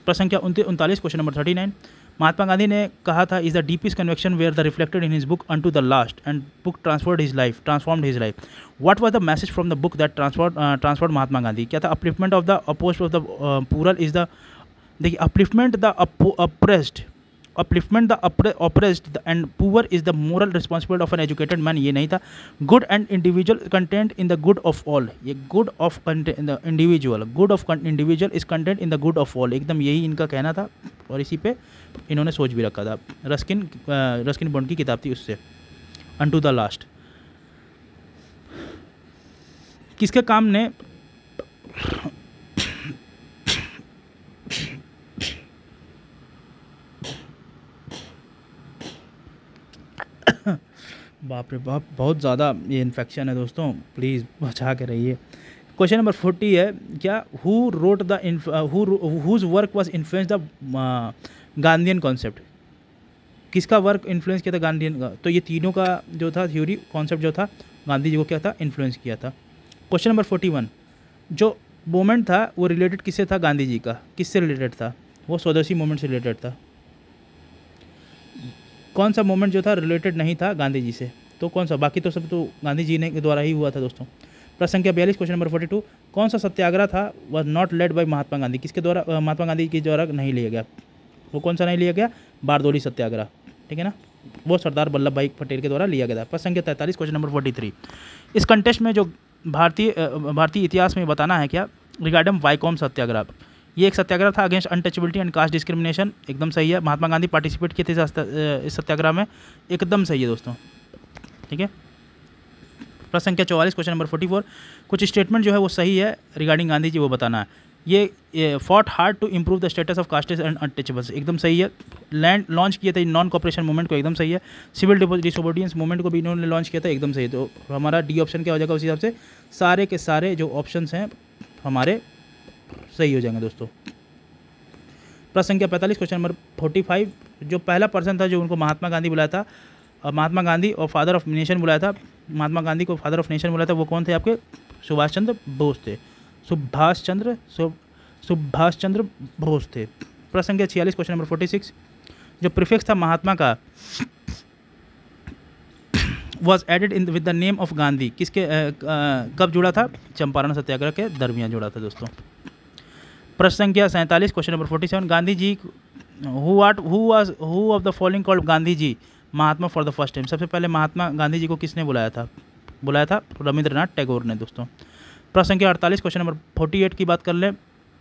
प्रश्न संख्या उनतालीस question number thirty nine Mahatma Gandhi ने कहा था is the deepest conviction were the reflected in his book unto the last and book transferred his life transformed his life what was the message from the book that transformed transferred Mahatma Gandhi क्या था upliftment of the oppressed of the rural is the देखिए upliftment the oppressed upliftment the oppressed and poor is the moral responsibility of an educated man ये नहीं था good and individual content in the good of all ये good of individual good of individual is content in the good of all एकदम यही इनका कहना था और इसी पे इन्होंने सोच भी रखा था रस्किन रस्किन बॉन्ड की किताब थी उससे अन टू द लास्ट किसके काम ने बाप रे बाप बहुत ज़्यादा ये इन्फेक्शन है दोस्तों प्लीज़ बचा के रहिए क्वेश्चन नंबर फोर्टी है क्या who wrote the whose work was influence the Gandhian concept किसका वर्क इन्फ्लुएंस किया था गांधीन का तो ये तीनों का जो था थ्योरी कॉन्सेप्ट जो था गांधी जी को क्या था इन्फ्लुएंस किया था क्वेश्चन नंबर फोर्टी वन जो मोमेंट था वो रिलेटेड किससे था गांधी जी का किससे रिलेटेड था वो स्वदेशी मोमेंट से रिलेटेड था कौन सा मोमेंट जो था रिलेटेड नहीं था गांधी जी से तो कौन सा बाकी तो सब तो गांधी जी ने के द्वारा ही हुआ था दोस्तों प्रश्न संख्या बयालीस क्वेश्चन नंबर फोर्टी टू कौन सा सत्याग्रह था वह not led by Mahatma Gandhi किसके द्वारा महात्मा गांधी के द्वारा नहीं लिया गया वो कौन सा नहीं लिया गया बारदोली सत्याग्रह ठीक है ना वो सरदार वल्लभ भाई पटेल के द्वारा लिया गया था प्रश्न संख्या तैंतालीस क्वेश्चन नंबर फोर्टी थ्री इस कंटेस्ट में जो भारतीय भारतीय इतिहास में बताना है क्या रिगार्डिंग वाईकॉम सत्याग्रह ये एक सत्याग्रह था against untouchability and caste discrimination एकदम सही है महात्मा गांधी पार्टिसिपेट किए थे इस सत्याग्रह में एकदम सही है दोस्तों ठीक है प्रश्न संख्या चौवालीस क्वेश्चन नंबर फोर्टी फोर कुछ स्टेटमेंट जो है वो सही है रिगार्डिंग गांधी जी वो बताना है ये, fought hard to improve the status of castes and untouchables एकदम सही है लैंड लॉन्च किया था नॉन कॉपरेशन मूवमेंट को एकदम सही है सिविल डिसोबीडियंस मूवमेंट को भी इन्होंने लॉन्च किया था एकदम सही तो हमारा डी ऑप्शन क्या हो जाएगा उस हिसाब से सारे के सारे जो ऑप्शन हैं हमारे सही हो जाएंगे दोस्तों प्रश्न संख्या पैंतालीस क्वेश्चन नंबर फोर्टी फाइव जो पहला पर्सन था जो उनको महात्मा गांधी बुलाया था और महात्मा गांधी और फादर ऑफ नेशन बुलाया था महात्मा गांधी को फादर ऑफ नेशन बुलाया था वो कौन थे आपके सुभाष चंद्र बोस थे सुभाष चंद्र सुभाष चंद्र बोस थे प्रश्न संख्या छियालीस क्वेश्चन नंबर फोर्टी सिक्स जो प्रिफिक्स था महात्मा का was added in with the name of Gandhi किसके कब जुड़ा था चंपारण सत्याग्रह के दरमियान जुड़ा था दोस्तों प्रश्न संख्या सैंतालीस question number forty seven Gandhi ji who at who was who of the following called Gandhi ji Mahatma for the first time सबसे पहले महात्मा गांधी जी को किसने बुलाया था बुलाया था रविंद्रनाथ टैगोर ने दोस्तों प्रश्न संख्या अड़तालीस क्वेश्चन नंबर फोर्टी एट की बात कर लें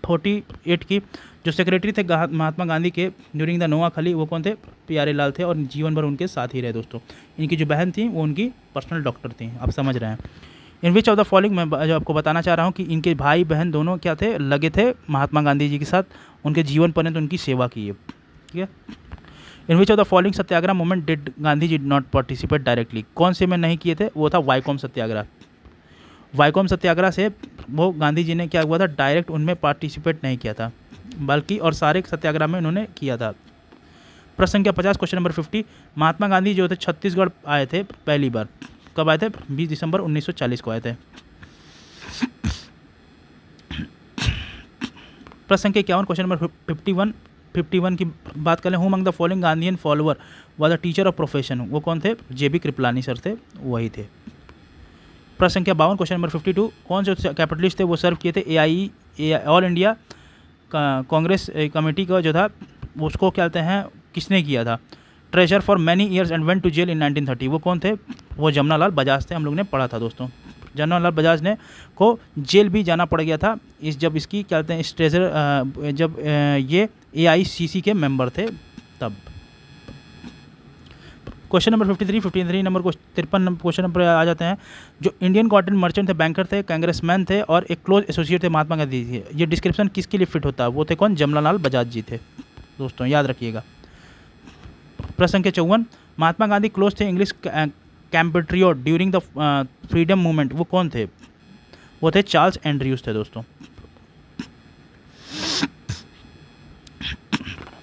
फोर्टी एट की जो सेक्रेटरी थे महात्मा गांधी के ड्यूरिंग द नोआ खली वो कौन थे प्यारे लाल थे और जीवन भर उनके साथ ही रहे दोस्तों इनकी जो बहन थी वो उनकी पर्सनल डॉक्टर थी आप समझ रहे हैं in which of the following मैं जो आपको बताना चाह रहा हूँ कि इनके भाई बहन दोनों क्या थे लगे थे महात्मा गांधी जी के साथ उनके जीवन पर्यंत तो उनकी सेवा की है ठीक है in which of the following satyagraha movement did Gandhi ji not participate directly कौन से में नहीं किए थे वो था वाईकॉम सत्याग्रह वाईकॉम सत्याग्रह से वो गांधी जी ने क्या हुआ था डायरेक्ट उनमें पार्टिसिपेट नहीं किया था बल्कि और सारे सत्याग्रह में उन्होंने किया था प्रश्न संख्या पचास question number fifty Mahatma Gandhi जो थे छत्तीसगढ़ आए थे पहली बार कब आए थे बीस दिसंबर 1940 को आए थे प्रश्न के इक्यावन question number fifty one fifty one की बात करें who among the following Gandhian follower was a teacher of profession वो कौन थे जे बी कृपलानी सर थे वही थे प्रश्न के बावन क्वेश्चन नंबर फिफ्टी टू कौन से कैपिटलिस्ट थे वो सर्व किए थे e, A I A all India Congress committee का जो था उसको क्या कहते हैं किसने किया था treasure for many years and went to jail in 1930 वो कौन थे वो लाल बजाज थे हम लोग ने पढ़ा था दोस्तों जमनालाल बजाज ने को जेल भी जाना पड़ गया था इस जब इसकी क्या कहते हैं इस ट्रेजर जब ये ए के मेम्बर थे तब question number fifty three fifty three number तिरपन क्वेश्चन नंबर आ जाते हैं जो इंडियन कॉटन मर्चेंट थे बैंकर थे कांग्रेसमैन थे और एक क्लोज एसोसिएट थे महात्मा गांधी थे ये डिस्क्रिप्शन किसके लिए फिट होता है वो थे कौन जमलालाल बजाज जी थे दोस्तों याद रखिएगा प्रश्न के चौवन महात्मा गांधी क्लोज थे English compatriot during the freedom movement वो कौन थे वो थे चार्ल्स एंड्रयूज थे दोस्तों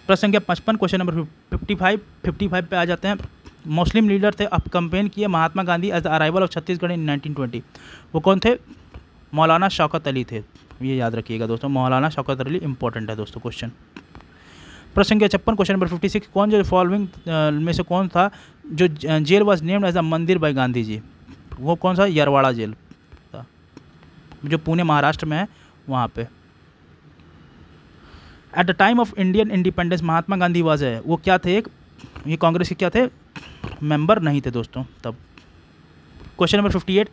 प्रश्न के पचपन question number fifty five fifty five पर आ जाते हैं मुस्लिम लीडर थे अब कंपेन किए Mahatma Gandhi as the arrival of Chhattisgarh in 1920 वो कौन थे मौलाना शौकत अली थे ये याद रखिएगा दोस्तों मौलाना शौकत अली इंपॉर्टेंट है दोस्तों क्वेश्चन प्रश्न किया छप्पन क्वेश्चन नंबर फिफ्टी सिक्स कौन जो फॉलोइंग में से कौन था जो jail was named as a mandir by Gandhi ji वो कौन सा यरवाड़ा जेल था जो पुणे महाराष्ट्र में है वहाँ पे at the time of Indian independence Mahatma Gandhi was है वो क्या थे एक ये कांग्रेस के क्या थे मेंबर नहीं थे दोस्तों तब क्वेश्चन नंबर फिफ्टी एट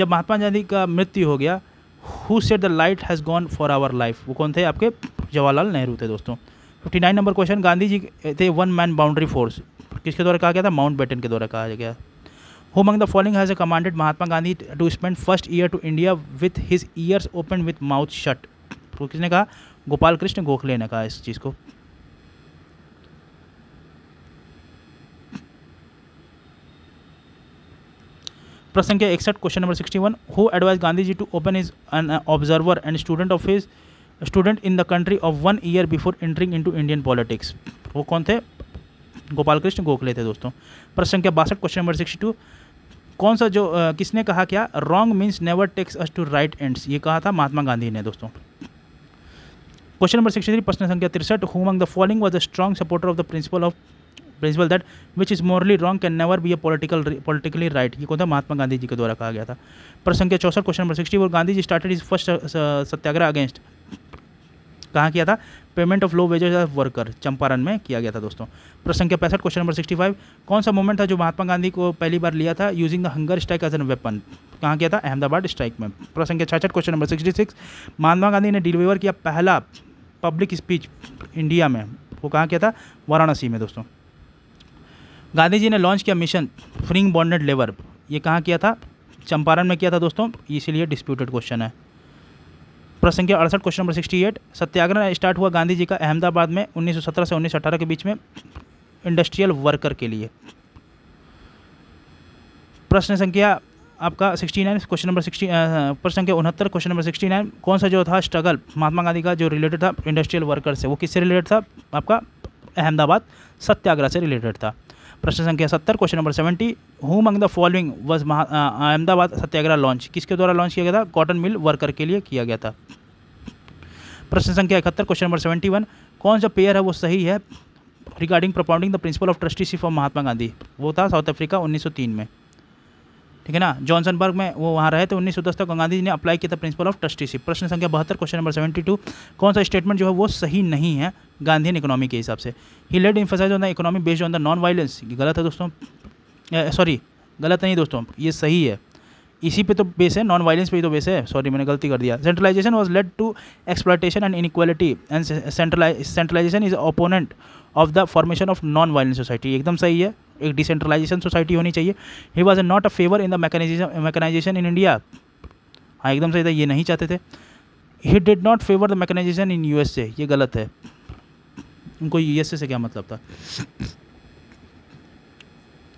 जब महात्मा गांधी का मृत्यु हो गया who set the light has gone for our life वो कौन थे आपके जवाहरलाल नेहरू थे दोस्तों fifty nine number question Gandhi ji थे वन मैन बाउंड्री फोर्स किसके द्वारा कहा गया था माउंट बेटन के द्वारा कहा गया Who among the following has commanded Mahatma Gandhi to spend first year to India with his years open with mouth shut तो किसने कहा गोपाल कृष्ण गोखले ने कहा इस चीज़ को प्रश्न के इकसठ question number sixty one who advise Gandhi ji to open is an observer and student of his student in the country of one year before entring to Indian politics वो कौन थे गोपाल कृष्ण गोखले थे दोस्तों प्रश्न संख्या बासठ क्वेश्चन नंबर सिक्सटी टू कौन सा जो आ, किसने कहा क्या wrong means never takes us to right ends ये कहा था महात्मा गांधी ने दोस्तों क्वेश्चन नंबर सिक्सटी थ्री प्रश्न संख्या तिरसठ who among the following was a strong supporter of the principle of principle that which is morally wrong can never be a political politically right ये कौन था महात्मा गांधी जी के द्वारा कहा गया था प्रश्न संख्या चौसठ क्वेश्चन नंबर सिक्सटी और Gandhi ji started is first satyagraha against कहाँ किया था payment of low wages of worker Champaran में किया गया था दोस्तों प्रश्न संख्या पैंसठ क्वेश्चन नंबर सिक्सटी फाइव कौन सा मोमेंट था जो महात्मा गांधी को पहली बार लिया था using the hunger strike as an weapon कहाँ किया था अहमदाबाद स्ट्राइक में प्रश्न संख्या छाछठ question number sixty six Mahatma Gandhi ने डिलीवर किया पहला पब्लिक स्पीच इंडिया में वो कहाँ किया था वाराणसी में दोस्तों गांधी जी ने लॉन्च किया मिशन फ्रिंग बॉन्डेड लेबर ये कहाँ किया था चंपारण में किया था दोस्तों इसीलिए डिस्प्यूटेड क्वेश्चन है प्रश्न संख्या अड़सठ question number sixty eight satyagraha start हुआ गांधी जी का अहमदाबाद में 1917 से 1918 के बीच में इंडस्ट्रियल वर्कर के लिए प्रश्न संख्या आपका sixty nine question number sixty प्रश्न संख्या उनहत्तर क्वेश्चन नंबर सिक्सटी नाइन कौन सा जो था स्ट्रगल महात्मा गांधी का जो रिलेटेड था इंडस्ट्रियल वर्कर से वो किससे रिलेटेड था आपका अहमदाबाद सत्याग्रह से रिलेटेड था प्रश्न संख्या सत्तर question number seventy who among the following was Ahmedabad satyagraha launch किसके द्वारा लॉन्च किया गया था कॉटन मिल वर्कर के लिए किया गया था प्रश्न संख्या इकहत्तर क्वेश्चन नंबर सेवेंटी वन कौन सा पेयर है वो सही है regarding propounding the principle of trusteeship of Mahatma Gandhi वो था साउथ अफ्रीका 1903 में ठीक है ना जॉनसनबर्ग में वो वहाँ रहे थे उन्नीस सौ दस तक गांधी जी ने अप्लाई किया था प्रिंसिपल ऑफ ट्रस्टीशिप प्रश्न संख्या बहत्तर क्वेश्चन नंबर सेवेंटी टू कौन सा स्टेटमेंट जो है वो सही नहीं है ने इकोनॉमी के हिसाब से he led emphasis on the economy based on the non violence गलत है दोस्तों सॉरी गलत नहीं दोस्तों ये सही है इसी पे तो बेस है नॉन वायलेंस पे ही तो बेस है सॉरी मैंने गलती कर दिया centralisation was led to exploitation and inequality and centralisation is opponent of the formation of non violence society एकदम सही है एक डिसेंट्रलाइजेशन सोसाइटी होनी चाहिए he was not a favour in the mechanisation mechanisation in India हाँ एकदम सही था ये नहीं चाहते थे he did not favour the mechanisation in you ये गलत है उनको यू से क्या मतलब था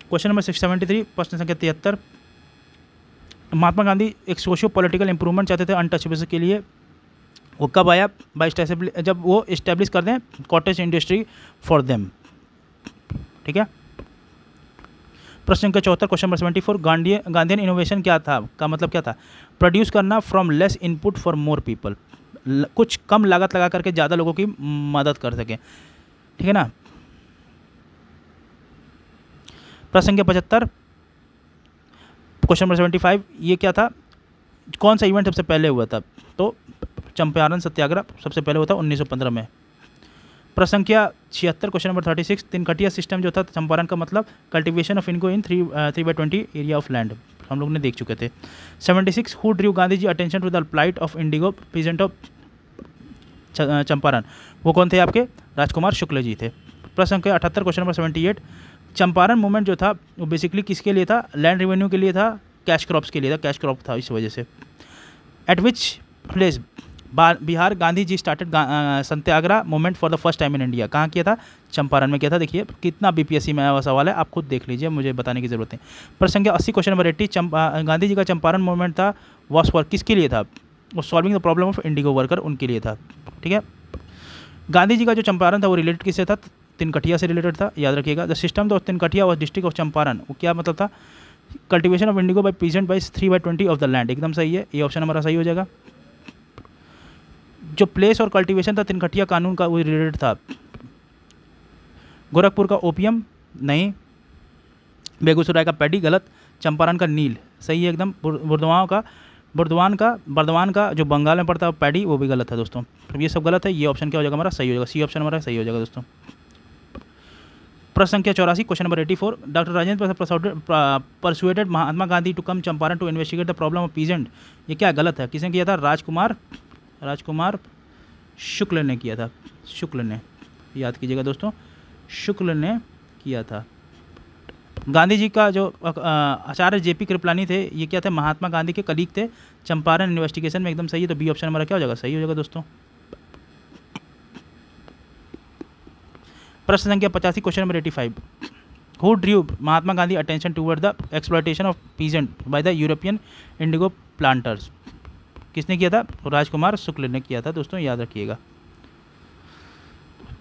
question number six seventy three प्रश्न संख्या तिहत्तर महात्मा गांधी एक सोशियो पॉलिटिकल इंप्रूवमेंट चाहते थे अनटचेबल्स के लिए वो कब आया बाई जब वो इस्टेब्लिश कर दें कॉटेज इंडस्ट्री फॉर देम ठीक है प्रश्न का चौथा question number seventy four Gandhi Gandhian innovation क्या था का मतलब क्या था प्रोड्यूस करना from less input for more people कुछ कम लागत लगा करके ज़्यादा लोगों की मदद कर सकें ठीक है ना प्रश्न के पचहत्तर क्वेश्चन नंबर सेवेंटी फाइव ये क्या था कौन सा इवेंट सबसे पहले हुआ था तो चंपारण सत्याग्रह सबसे पहले हुआ था 1915 में प्रश्न संख्या छिहत्तर question number thirty six tinkathia system जो था चंपारण का मतलब cultivation of indigo in three three by twenty area of land हम लोग ने देख चुके थे seventy six who drew Gandhi ji attention to the plight of indigo peasant of Champaran वो कौन थे आपके राजकुमार शुक्ल जी थे प्रश्न संख्या अठहत्तर question number seventy eight Champaran movement जो था वो बेसिकली किसके लिए था लैंड रेवेन्यू के लिए था कैश क्रॉप्स के लिए था कैश क्रॉप था इस वजह से at which place Bihar Gandhi ji started satyagraha movement for the first time in India कहाँ किया था चंपारण में किया था देखिए कितना बीपीएससी में आया सवाल है आप खुद देख लीजिए मुझे बताने की जरूरत है प्रसंग अस्सी question number eighty Gandhi ji का चंपारण मूवमेंट था वॉस फॉर किसके लिए था वो solving the problem of indigo worker उनके लिए था ठीक है गांधी जी का जो चंपारण था वो रिलेटेड किससे था तिनकटिया से रिलेटेड था याद रखिएगा द सिस्टम ऑफ तिनकटिया और डिस्ट्रिक्ट ऑफ चंपारण वो क्या मतलब था cultivation of indigo by peasant by three by twenty of the land एकदम सही है ये ऑप्शन हमारा सही हो जाएगा जो प्लेस और कल्टीवेशन था तिनखटिया कानून का वो रिलेटेड था गोरखपुर का ओपियम नहीं बेगूसराय का पैडी गलत चंपारण का नील सही है एकदम बुरदवाओं का बर्दवान का बर्दवान का जो बंगाल में पड़ता है पैडी वो भी गलत है दोस्तों ये सब गलत है ये ऑप्शन क्या हो जाएगा हमारा सही हो जाएगा सी ऑप्शन हमारा सही हो जाएगा दोस्तों प्रश्न संख्या चौरासी question number eighty four doctor Rajendra Prasad persuaded Mahatma Gandhi to come Champaran to investigate the problem of peasant ये क्या गलत है किसने किया था राजकुमार राजकुमार शुक्ल ने किया था शुक्ल ने याद कीजिएगा दोस्तों शुक्ल ने किया था गांधी जी का जो आचार्य जे पी कृपलानी थे ये क्या थे महात्मा गांधी के कलीग थे चंपारण इन्वेस्टिगेशन में एकदम सही है तो बी ऑप्शन हमारा क्या हो जाएगा सही हो जाएगा दोस्तों प्रश्न संख्या पचासी question number eighty five who drew Mahatma Gandhi attention toward the exploitation of peasant by the European indigo planters किसने किया था राजकुमार शुक्ल ने किया था दोस्तों याद रखिएगा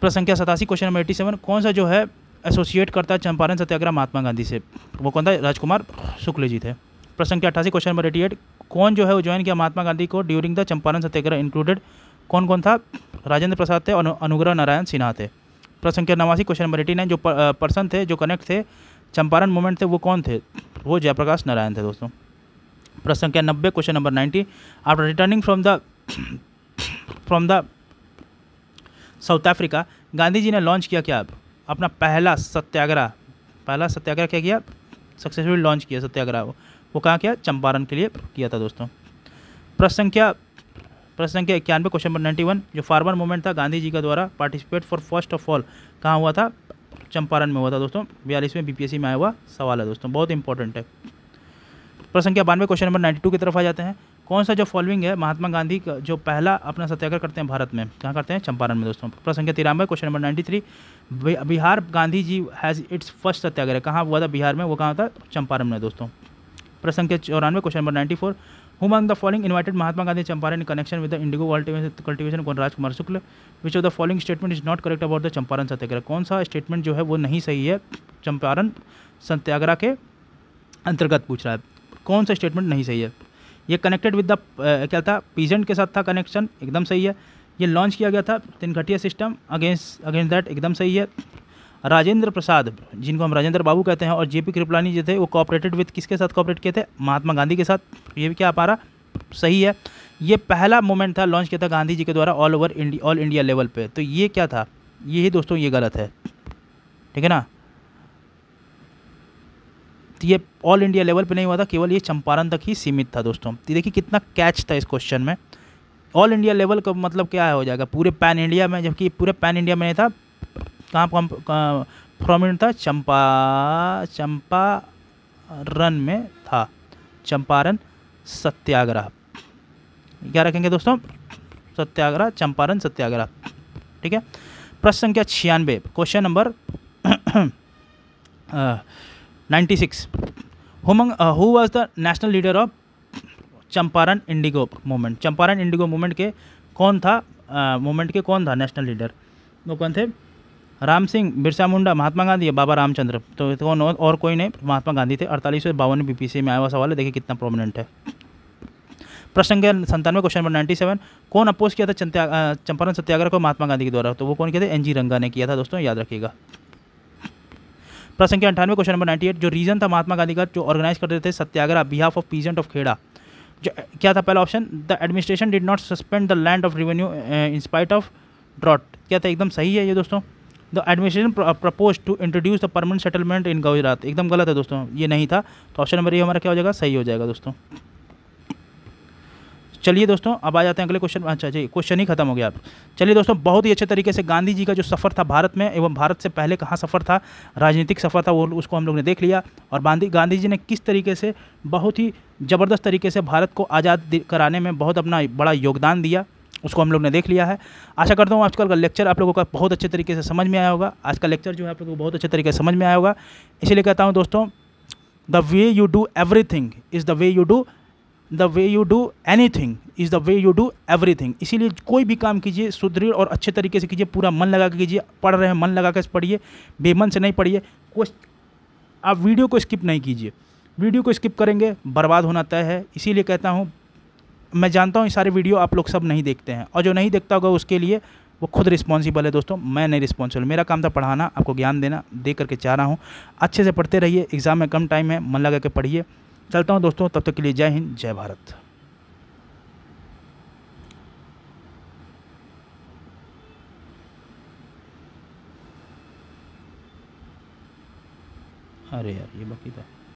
प्रश्न संख्या सतासी क्वेश्चन नंबर एट्टी सेवन कौन सा जो है एसोसिएट करता है चंपारण सत्याग्रह महात्मा गांधी से वो कौन था राजकुमार शुक्ल जी थे प्रश्न संख्या अट्ठासी क्वेश्चन नंबर एटी एट कौन जो है वो ज्वाइन किया महात्मा गांधी को during the Champaran satyagraha included कौन कौन था राजेंद्र प्रसाद थे और अनुग्रह नारायण सिन्हा थे प्रश्न संख्या नवासी क्वेश्चन नंबर एटी नाइन जो पर्सन थे जो कनेक्ट थे चंपारण मूवमेंट थे वो कौन थे वो जयप्रकाश नारायण थे दोस्तों प्रश्न संख्या नब्बे question number ninety after returning from the from the South Africa Gandhi ji ने लॉन्च किया क्या अपना पहला सत्याग्रह पहला सत्याग्रह क्या किया सक्सेसफुली लॉन्च किया सत्याग्रह वो वो कहाँ किया चंपारण के लिए किया था दोस्तों प्रश्न संख्या प्रश्न संख्या इक्यानवे क्वेश्चन नंबर नाइन्टी वन जो फार्मर मूवमेंट था गांधी जी का द्वारा participate for first of all कहाँ हुआ था चंपारण में हुआ था दोस्तों बयालीसवें बीपीएससी में आया हुआ सवाल है दोस्तों बहुत इंपॉर्टेंट है प्रश्न संख्या बानवे क्वेश्चन नंबर नाइन्टी टू की तरफ आ जाते हैं कौन सा जो फॉलोइंग है महात्मा गांधी का जो पहला अपना सत्याग्रह करते हैं भारत में कहाँ करते हैं चंपारण में दोस्तों प्रश्न संख्या तिरानवे question number ninety three Bihar Gandhi ji has its first satyagraha कहाँ हुआ था बिहार में वो कहाँ था चंपारण में दोस्तों प्रश्न संख्या चौरानवे question number ninety four whom among the following invited Mahatma Gandhi Champaran connection with with कल्टिवेशन indigo cultivation Gunraj which of the of statement is not correct about the Champaran satyagraha कौन सा स्टेटमेंट जो है वो नहीं सही है चंपारण सत्याग्रह के अंतर्गत पूछ रहा है कौन सा स्टेटमेंट नहीं सही है ये कनेक्टेड विद द क्या था पीजेंट के साथ था कनेक्शन एकदम सही है ये लॉन्च किया गया था tinkathia system against against that एकदम सही है राजेंद्र प्रसाद जिनको हम राजेंद्र बाबू कहते हैं और जे पी कृपलानी जो थे वो कॉपरेटेड विद किसके साथ कॉपरेट किए थे महात्मा गांधी के साथ ये भी क्या आ रहा सही है ये पहला मोमेंट था लॉन्च किया था गांधी जी के द्वारा all over India all India level पे तो ये क्या था ये ही दोस्तों ये गलत है ठीक है ना तो ये ऑल इंडिया लेवल पे नहीं हुआ था केवल ये चंपारण तक ही सीमित था दोस्तों तो देखिए कितना कैच था इस क्वेश्चन में ऑल इंडिया लेवल का मतलब क्या हो जाएगा पूरे पैन इंडिया में जबकि पूरे पैन इंडिया में नहीं था कहाँ कहाँ प्रोमिनेंट था चंपा चंपारण में था चंपारण सत्याग्रह क्या रखेंगे दोस्तों सत्याग्रह चंपारण सत्याग्रह ठीक है प्रश्न संख्या छियानवे question number ninety six who was the national leader of Champaran indigo movement Champaran indigo movement के कौन था मूवमेंट uh, के कौन था नेशनल लीडर वो कौन थे राम सिंह बिरसा मुंडा महात्मा गांधी या बाबा रामचंद्र तो कौन और, और कोई नहीं महात्मा गांधी थे अड़तालीस सौ बावन बीपीसी में आया हुआ सवाल है देखिए कितना प्रोमिनेंट है प्रश्न के संतानवे क्वेश्चन नंबर नाइन्टी सेवन कौन अपोज किया था uh, चंपारण सत्याग्रह को महात्मा गांधी के द्वारा तो वो कौन किया था एन जी रंगा ने किया था दोस्तों याद रखिएगा प्रश्न संख्या अठानवे क्वेश्चन नंबर नाइन्टी एट जो रीजन था महात्मा गांधी का जो ऑर्गेनाइज करते थे satyagraha behalf of peasant of Kheda जो क्या था पहला option the administration did not suspend the land of revenue in spite of drought क्या था एकदम सही है ये दोस्तों the administration propose to introduce the permanent settlement in Gujarat एकदम गलत है दोस्तों ये नहीं था तो ऑप्शन नंबर ये हमारा क्या हो जाएगा सही हो जाएगा दोस्तों चलिए दोस्तों अब आ जाते हैं अगले क्वेश्चन अच्छा जी क्वेश्चन ही खत्म हो गया आप चलिए दोस्तों बहुत ही अच्छे तरीके से गांधी जी का जो सफ़र था भारत में एवं भारत से पहले कहाँ सफ़र था राजनीतिक सफ़र था वो उसको हम लोग ने देख लिया और गांधी गांधी जी ने किस तरीके से बहुत ही ज़बरदस्त तरीके से भारत को आज़ाद कराने में बहुत अपना बड़ा योगदान दिया उसको हम लोग ने देख लिया है आशा करता हूँ आजकल का लेक्चर आप लोगों का बहुत अच्छे तरीके से समझ में आया होगा आज का लेक्चर जो है आप लोगों को बहुत अच्छे तरीके से समझ में आया होगा इसीलिए कहता हूँ दोस्तों the way you do thing is the way you do the way you do anything is the way you do everything इसीलिए कोई भी काम कीजिए सुदृढ़ और अच्छे तरीके से कीजिए पूरा मन लगा के कीजिए पढ़ रहे हैं मन लगा कर पढ़िए बेमन से नहीं पढ़िए कुछ आप वीडियो को स्किप नहीं कीजिए वीडियो को स्किप करेंगे बर्बाद होना तय है इसीलिए कहता हूँ मैं जानता हूँ ये सारे वीडियो आप लोग सब नहीं देखते हैं और जो नहीं देखता होगा उसके लिए वो खुद रिस्पॉन्सिबल है दोस्तों मैं नहीं रिस्पॉन्सिबल मेरा काम था पढ़ाना आपको ज्ञान देना दे करके चाह रहा हूँ अच्छे से पढ़ते रहिए एग्ज़ाम में कम टाइम है मन लगा के पढ़िए चलता हूँ दोस्तों तब तक के लिए जय हिंद जय भारत अरे यार ये बाकी था